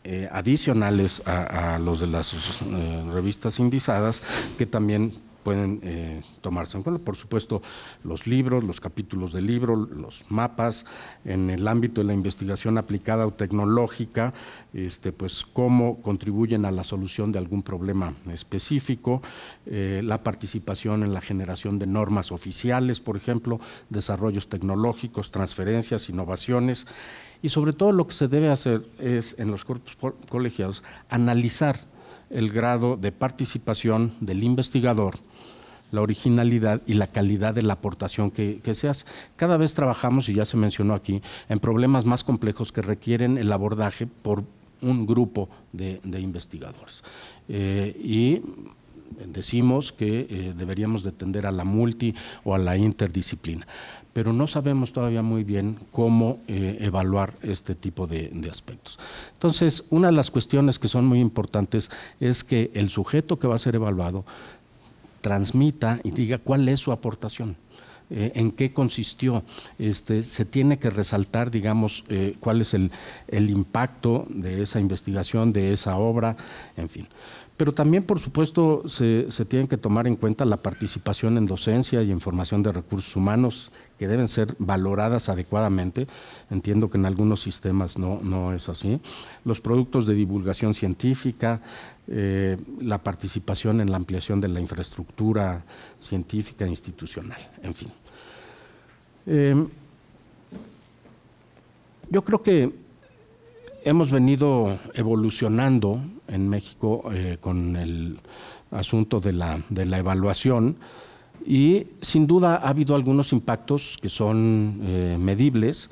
eh, adicionales a, los de las eh, revistas indizadas que también pueden eh, tomarse en cuenta. Por supuesto, los libros, los capítulos de libro, los mapas, en el ámbito de la investigación aplicada o tecnológica, este, pues cómo contribuyen a la solución de algún problema específico, eh, la participación en la generación de normas oficiales, por ejemplo, desarrollos tecnológicos, transferencias, innovaciones y sobre todo lo que se debe hacer es en los cuerpos colegiados analizar el grado de participación del investigador la originalidad y la calidad de la aportación que, se hace. Cada vez trabajamos, y ya se mencionó aquí, en problemas más complejos que requieren el abordaje por un grupo de, investigadores. Eh, y decimos que eh, deberíamos de a la multi o a la interdisciplina, pero no sabemos todavía muy bien cómo eh, evaluar este tipo de, de, aspectos. Entonces, una de las cuestiones que son muy importantes es que el sujeto que va a ser evaluado transmita y diga cuál es su aportación. Eh, en qué consistió. Este, se tiene que resaltar, digamos, eh, cuál es el, impacto de esa investigación, de esa obra, en fin. Pero también, por supuesto, se, tiene que tomar en cuenta la participación en docencia y en formación de recursos humanos, que deben ser valoradas adecuadamente. Entiendo que en algunos sistemas no, no es así. Los productos de divulgación científica, eh, la participación en la ampliación de la infraestructura científica e institucional, en fin. Em, yo creo que hemos venido evolucionando en México eh, con el asunto de la, de la evaluación. Y sin duda ha habido algunos impactos que son eh, medibles,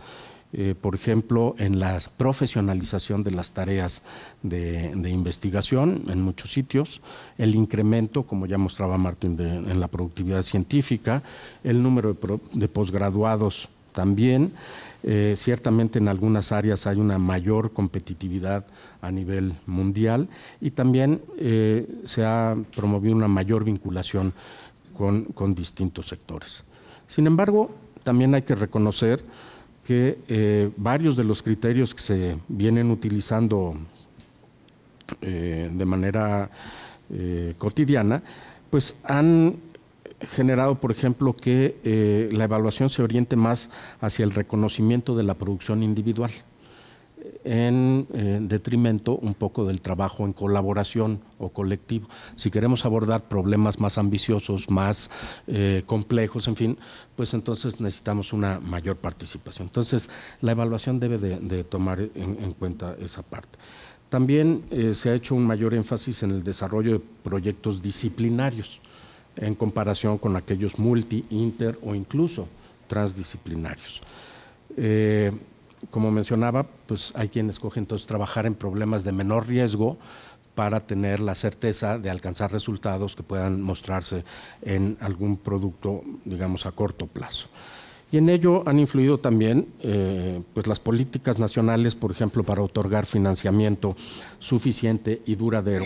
eh, por ejemplo, en la profesionalización de las tareas de, investigación en muchos sitios, el incremento, como ya mostraba Martín, en la productividad científica, el número de, posgraduados también. Eh, ciertamente en algunas áreas hay una mayor competitividad a nivel mundial y también se ha promovido una mayor vinculación con, distintos sectores. Sin embargo, también hay que reconocer que eh, varios de los criterios que se vienen utilizando eh, de manera eh, cotidiana, pues han generado, por ejemplo, que la evaluación se oriente más hacia el reconocimiento de la producción individual en eh, detrimento un poco del trabajo en colaboración o colectivo. Si queremos abordar problemas más ambiciosos, más eh, complejos, en fin, pues entonces necesitamos una mayor participación. Entonces, la evaluación debe de, tomar en, cuenta esa parte. También eh, se ha hecho un mayor énfasis en el desarrollo de proyectos disciplinarios en comparación con aquellos multi, inter o incluso transdisciplinarios como mencionaba, pues hay quienes escoge entonces trabajar en problemas de menor riesgo para tener la certeza de alcanzar resultados que puedan mostrarse en algún producto, digamos, a corto plazo. Y en ello han influido también eh, pues las políticas nacionales, por ejemplo, para otorgar financiamiento suficiente y duradero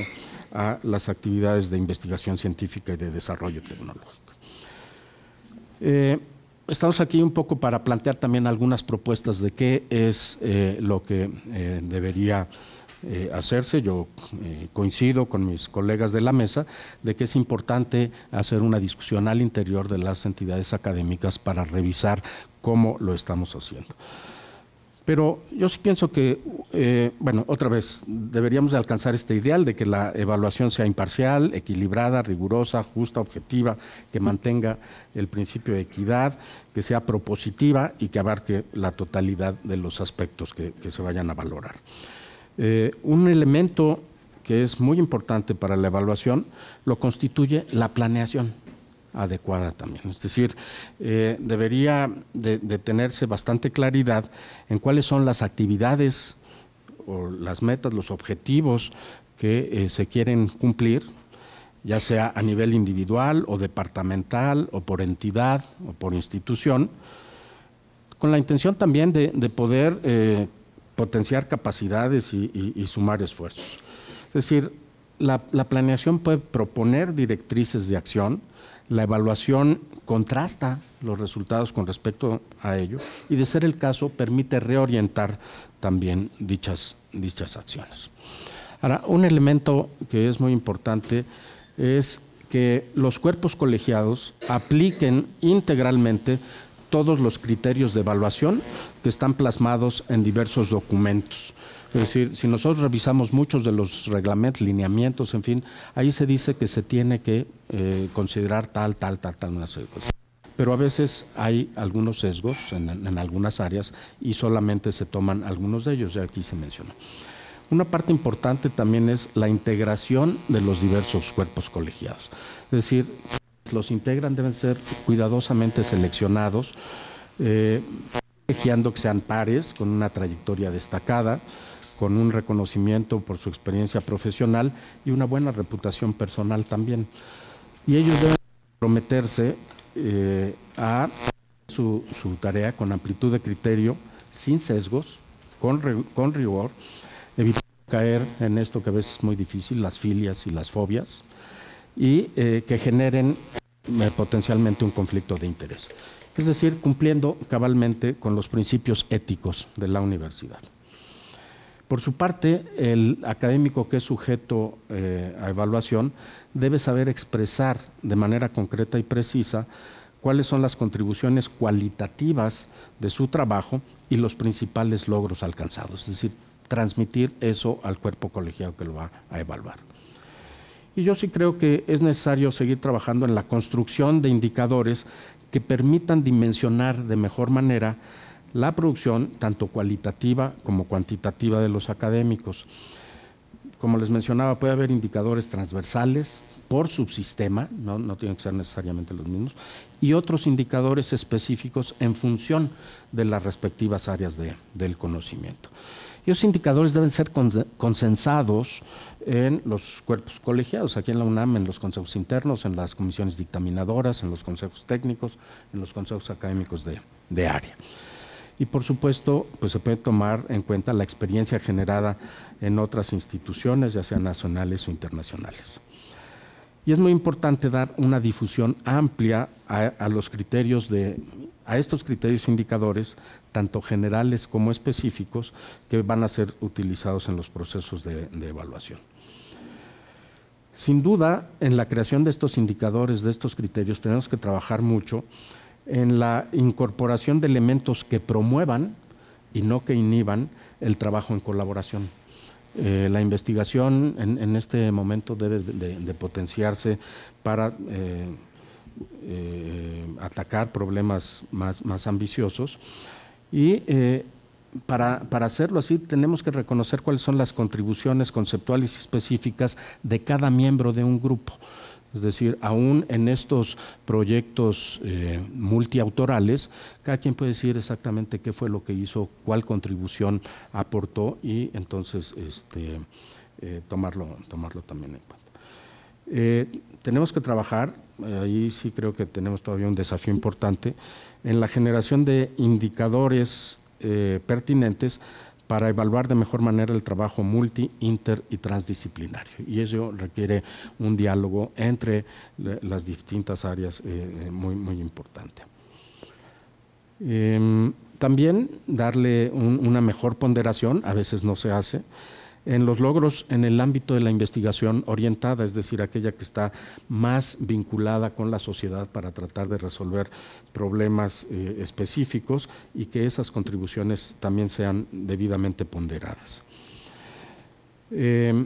a las actividades de investigación científica y de desarrollo tecnológico. Eh, estamos aquí un poco para plantear también algunas propuestas de qué es eh, lo que eh, debería eh, hacerse. Yo coincido con mis colegas de la mesa de que es importante hacer una discusión al interior de las entidades académicas para revisar cómo lo estamos haciendo. Pero yo sí pienso que, eh, bueno, otra vez, deberíamos de alcanzar este ideal de que la evaluación sea imparcial, equilibrada, rigurosa, justa, objetiva, que mantenga el principio de equidad, que sea propositiva y que abarque la totalidad de los aspectos que, se vayan a valorar. Eh, un elemento que es muy importante para la evaluación lo constituye la planeación adecuada también. Es decir, eh, debería de, tenerse bastante claridad en cuáles son las actividades o las metas, los objetivos que eh, se quieren cumplir, ya sea a nivel individual o departamental o por entidad o por institución, con la intención también de, poder eh, potenciar capacidades y, sumar esfuerzos. Es decir, la, planeación puede proponer directrices de acción, la evaluación contrasta los resultados con respecto a ello y de ser el caso permite reorientar también dichas, acciones. Ahora, un elemento que es muy importante es que los cuerpos colegiados apliquen integralmente todos los criterios de evaluación que están plasmados en diversos documentos es decir, si nosotros revisamos muchos de los reglamentos, lineamientos, en fin, ahí se dice que se tiene que eh, considerar tal, tal, tal, tal, una cosas. Pero a veces hay algunos sesgos en, algunas áreas y solamente se toman algunos de ellos, ya aquí se menciona. Una parte importante también es la integración de los diversos cuerpos colegiados. Es decir, los integran deben ser cuidadosamente seleccionados, eh, que sean pares con una trayectoria destacada, con un reconocimiento por su experiencia profesional y una buena reputación personal también. Y ellos deben comprometerse eh, a su, tarea con amplitud de criterio, sin sesgos, con, rigor, evitar caer en esto que a veces es muy difícil, las filias y las fobias, y eh, que generen eh, potencialmente un conflicto de interés. Es decir, cumpliendo cabalmente con los principios éticos de la universidad. Por su parte, el académico que es sujeto eh, a evaluación debe saber expresar de manera concreta y precisa cuáles son las contribuciones cualitativas de su trabajo y los principales logros alcanzados, es decir, transmitir eso al cuerpo colegiado que lo va a evaluar. Y yo sí creo que es necesario seguir trabajando en la construcción de indicadores que permitan dimensionar de mejor manera la producción tanto cualitativa como cuantitativa de los académicos. Como les mencionaba, puede haber indicadores transversales por subsistema, no, tienen que ser necesariamente los mismos, y otros indicadores específicos en función de las respectivas áreas del conocimiento. Y esos indicadores deben ser consensados en los cuerpos colegiados, aquí en la UNAM, en los consejos internos, en las comisiones dictaminadoras, en los consejos técnicos, en los consejos académicos de área y por supuesto pues se puede tomar en cuenta la experiencia generada en otras instituciones, ya sean nacionales o internacionales. Y es muy importante dar una difusión amplia a, los criterios de a estos criterios indicadores, tanto generales como específicos, que van a ser utilizados en los procesos de evaluación. Sin duda, en la creación de estos indicadores, de estos criterios, tenemos que trabajar mucho en la incorporación de elementos que promuevan y no que inhiban el trabajo en colaboración. Eh, la investigación en, este momento debe de, potenciarse para eh, eh, atacar problemas más, ambiciosos y para, hacerlo así tenemos que reconocer cuáles son las contribuciones conceptuales y específicas de cada miembro de un grupo. Es decir, aún en estos proyectos eh, multiautorales, cada quien puede decir exactamente qué fue lo que hizo, cuál contribución aportó y entonces este, eh, tomarlo, tomarlo también en cuenta. Eh, tenemos que trabajar, ahí sí creo que tenemos todavía un desafío importante, en la generación de indicadores pertinentes para evaluar de mejor manera el trabajo multi, inter y transdisciplinario. Y eso requiere un diálogo entre eh, las distintas áreas eh, eh, muy, muy importante. Em, también darle una mejor ponderación, a veces no se hace, en los logros en el ámbito de la investigación orientada, es decir, aquella que está más vinculada con la sociedad para tratar de resolver problemas eh, específicos y que esas contribuciones también sean debidamente ponderadas. Eh,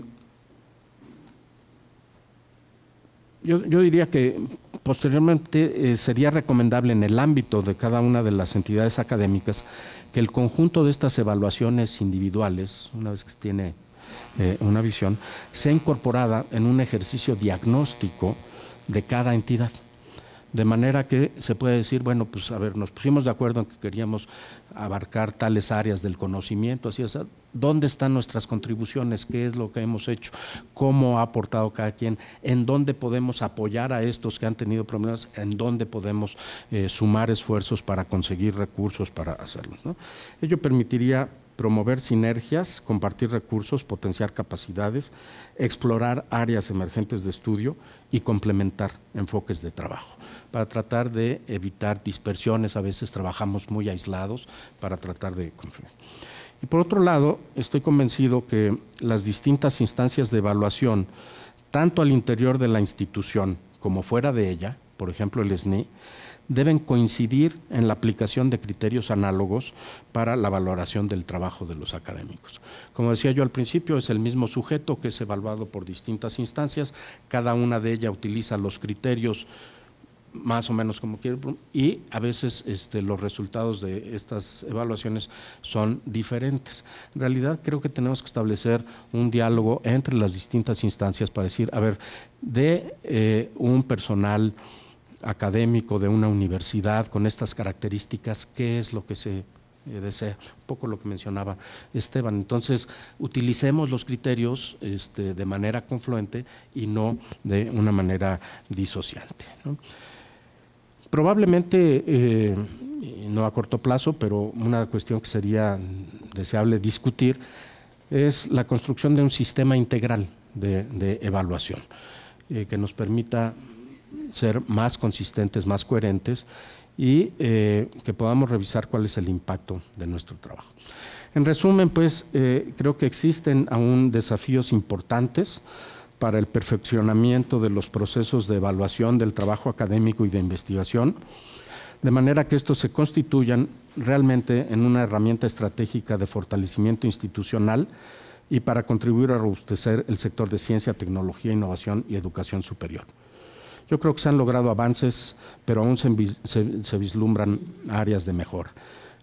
yo, diría que posteriormente eh, sería recomendable en el ámbito de cada una de las entidades académicas que el conjunto de estas evaluaciones individuales, una vez que se tiene eh, una visión, sea incorporada en un ejercicio diagnóstico de cada entidad. De manera que se puede decir, bueno, pues a ver, nos pusimos de acuerdo en que queríamos abarcar tales áreas del conocimiento, así es, dónde están nuestras contribuciones, qué es lo que hemos hecho, cómo ha aportado cada quien, en dónde podemos apoyar a estos que han tenido problemas, en dónde podemos eh, sumar esfuerzos para conseguir recursos para hacerlo. Ello permitiría promover sinergias, compartir recursos, potenciar capacidades, explorar áreas emergentes de estudio y complementar enfoques de trabajo para tratar de evitar dispersiones. A veces trabajamos muy aislados para tratar de... Y por otro lado, estoy convencido que las distintas instancias de evaluación, tanto al interior de la institución como fuera de ella, por ejemplo el SNI, deben coincidir en la aplicación de criterios análogos para la valoración del trabajo de los académicos. Como decía yo al principio, es el mismo sujeto que es evaluado por distintas instancias, cada una de ellas utiliza los criterios más o menos como quiere, y a veces este, los resultados de estas evaluaciones son diferentes. En realidad creo que tenemos que establecer un diálogo entre las distintas instancias para decir, a ver, de eh, un personal académico de una universidad con estas características, ¿qué es lo que se eh, desea? Un poco lo que mencionaba Esteban. Entonces, utilicemos los criterios este, de manera confluente y no de una manera disociante. Probablemente, eh, no a corto plazo, pero una cuestión que sería deseable discutir es la construcción de un sistema integral de, evaluación eh, que nos permita ser más consistentes, más coherentes y eh, que podamos revisar cuál es el impacto de nuestro trabajo. En resumen, pues eh, creo que existen aún desafíos importantes para el perfeccionamiento de los procesos de evaluación del trabajo académico y de investigación, de manera que estos se constituyan realmente en una herramienta estratégica de fortalecimiento institucional y para contribuir a robustecer el sector de ciencia, tecnología, innovación y educación superior. Yo creo que se han logrado avances, pero aún se, vislumbran áreas de mejor.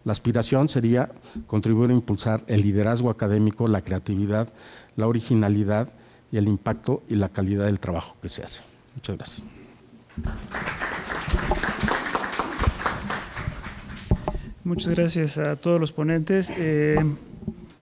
La aspiración sería contribuir a impulsar el liderazgo académico, la creatividad, la originalidad y el impacto y la calidad del trabajo que se hace. Muchas gracias. Muchas gracias a todos los ponentes. Eh,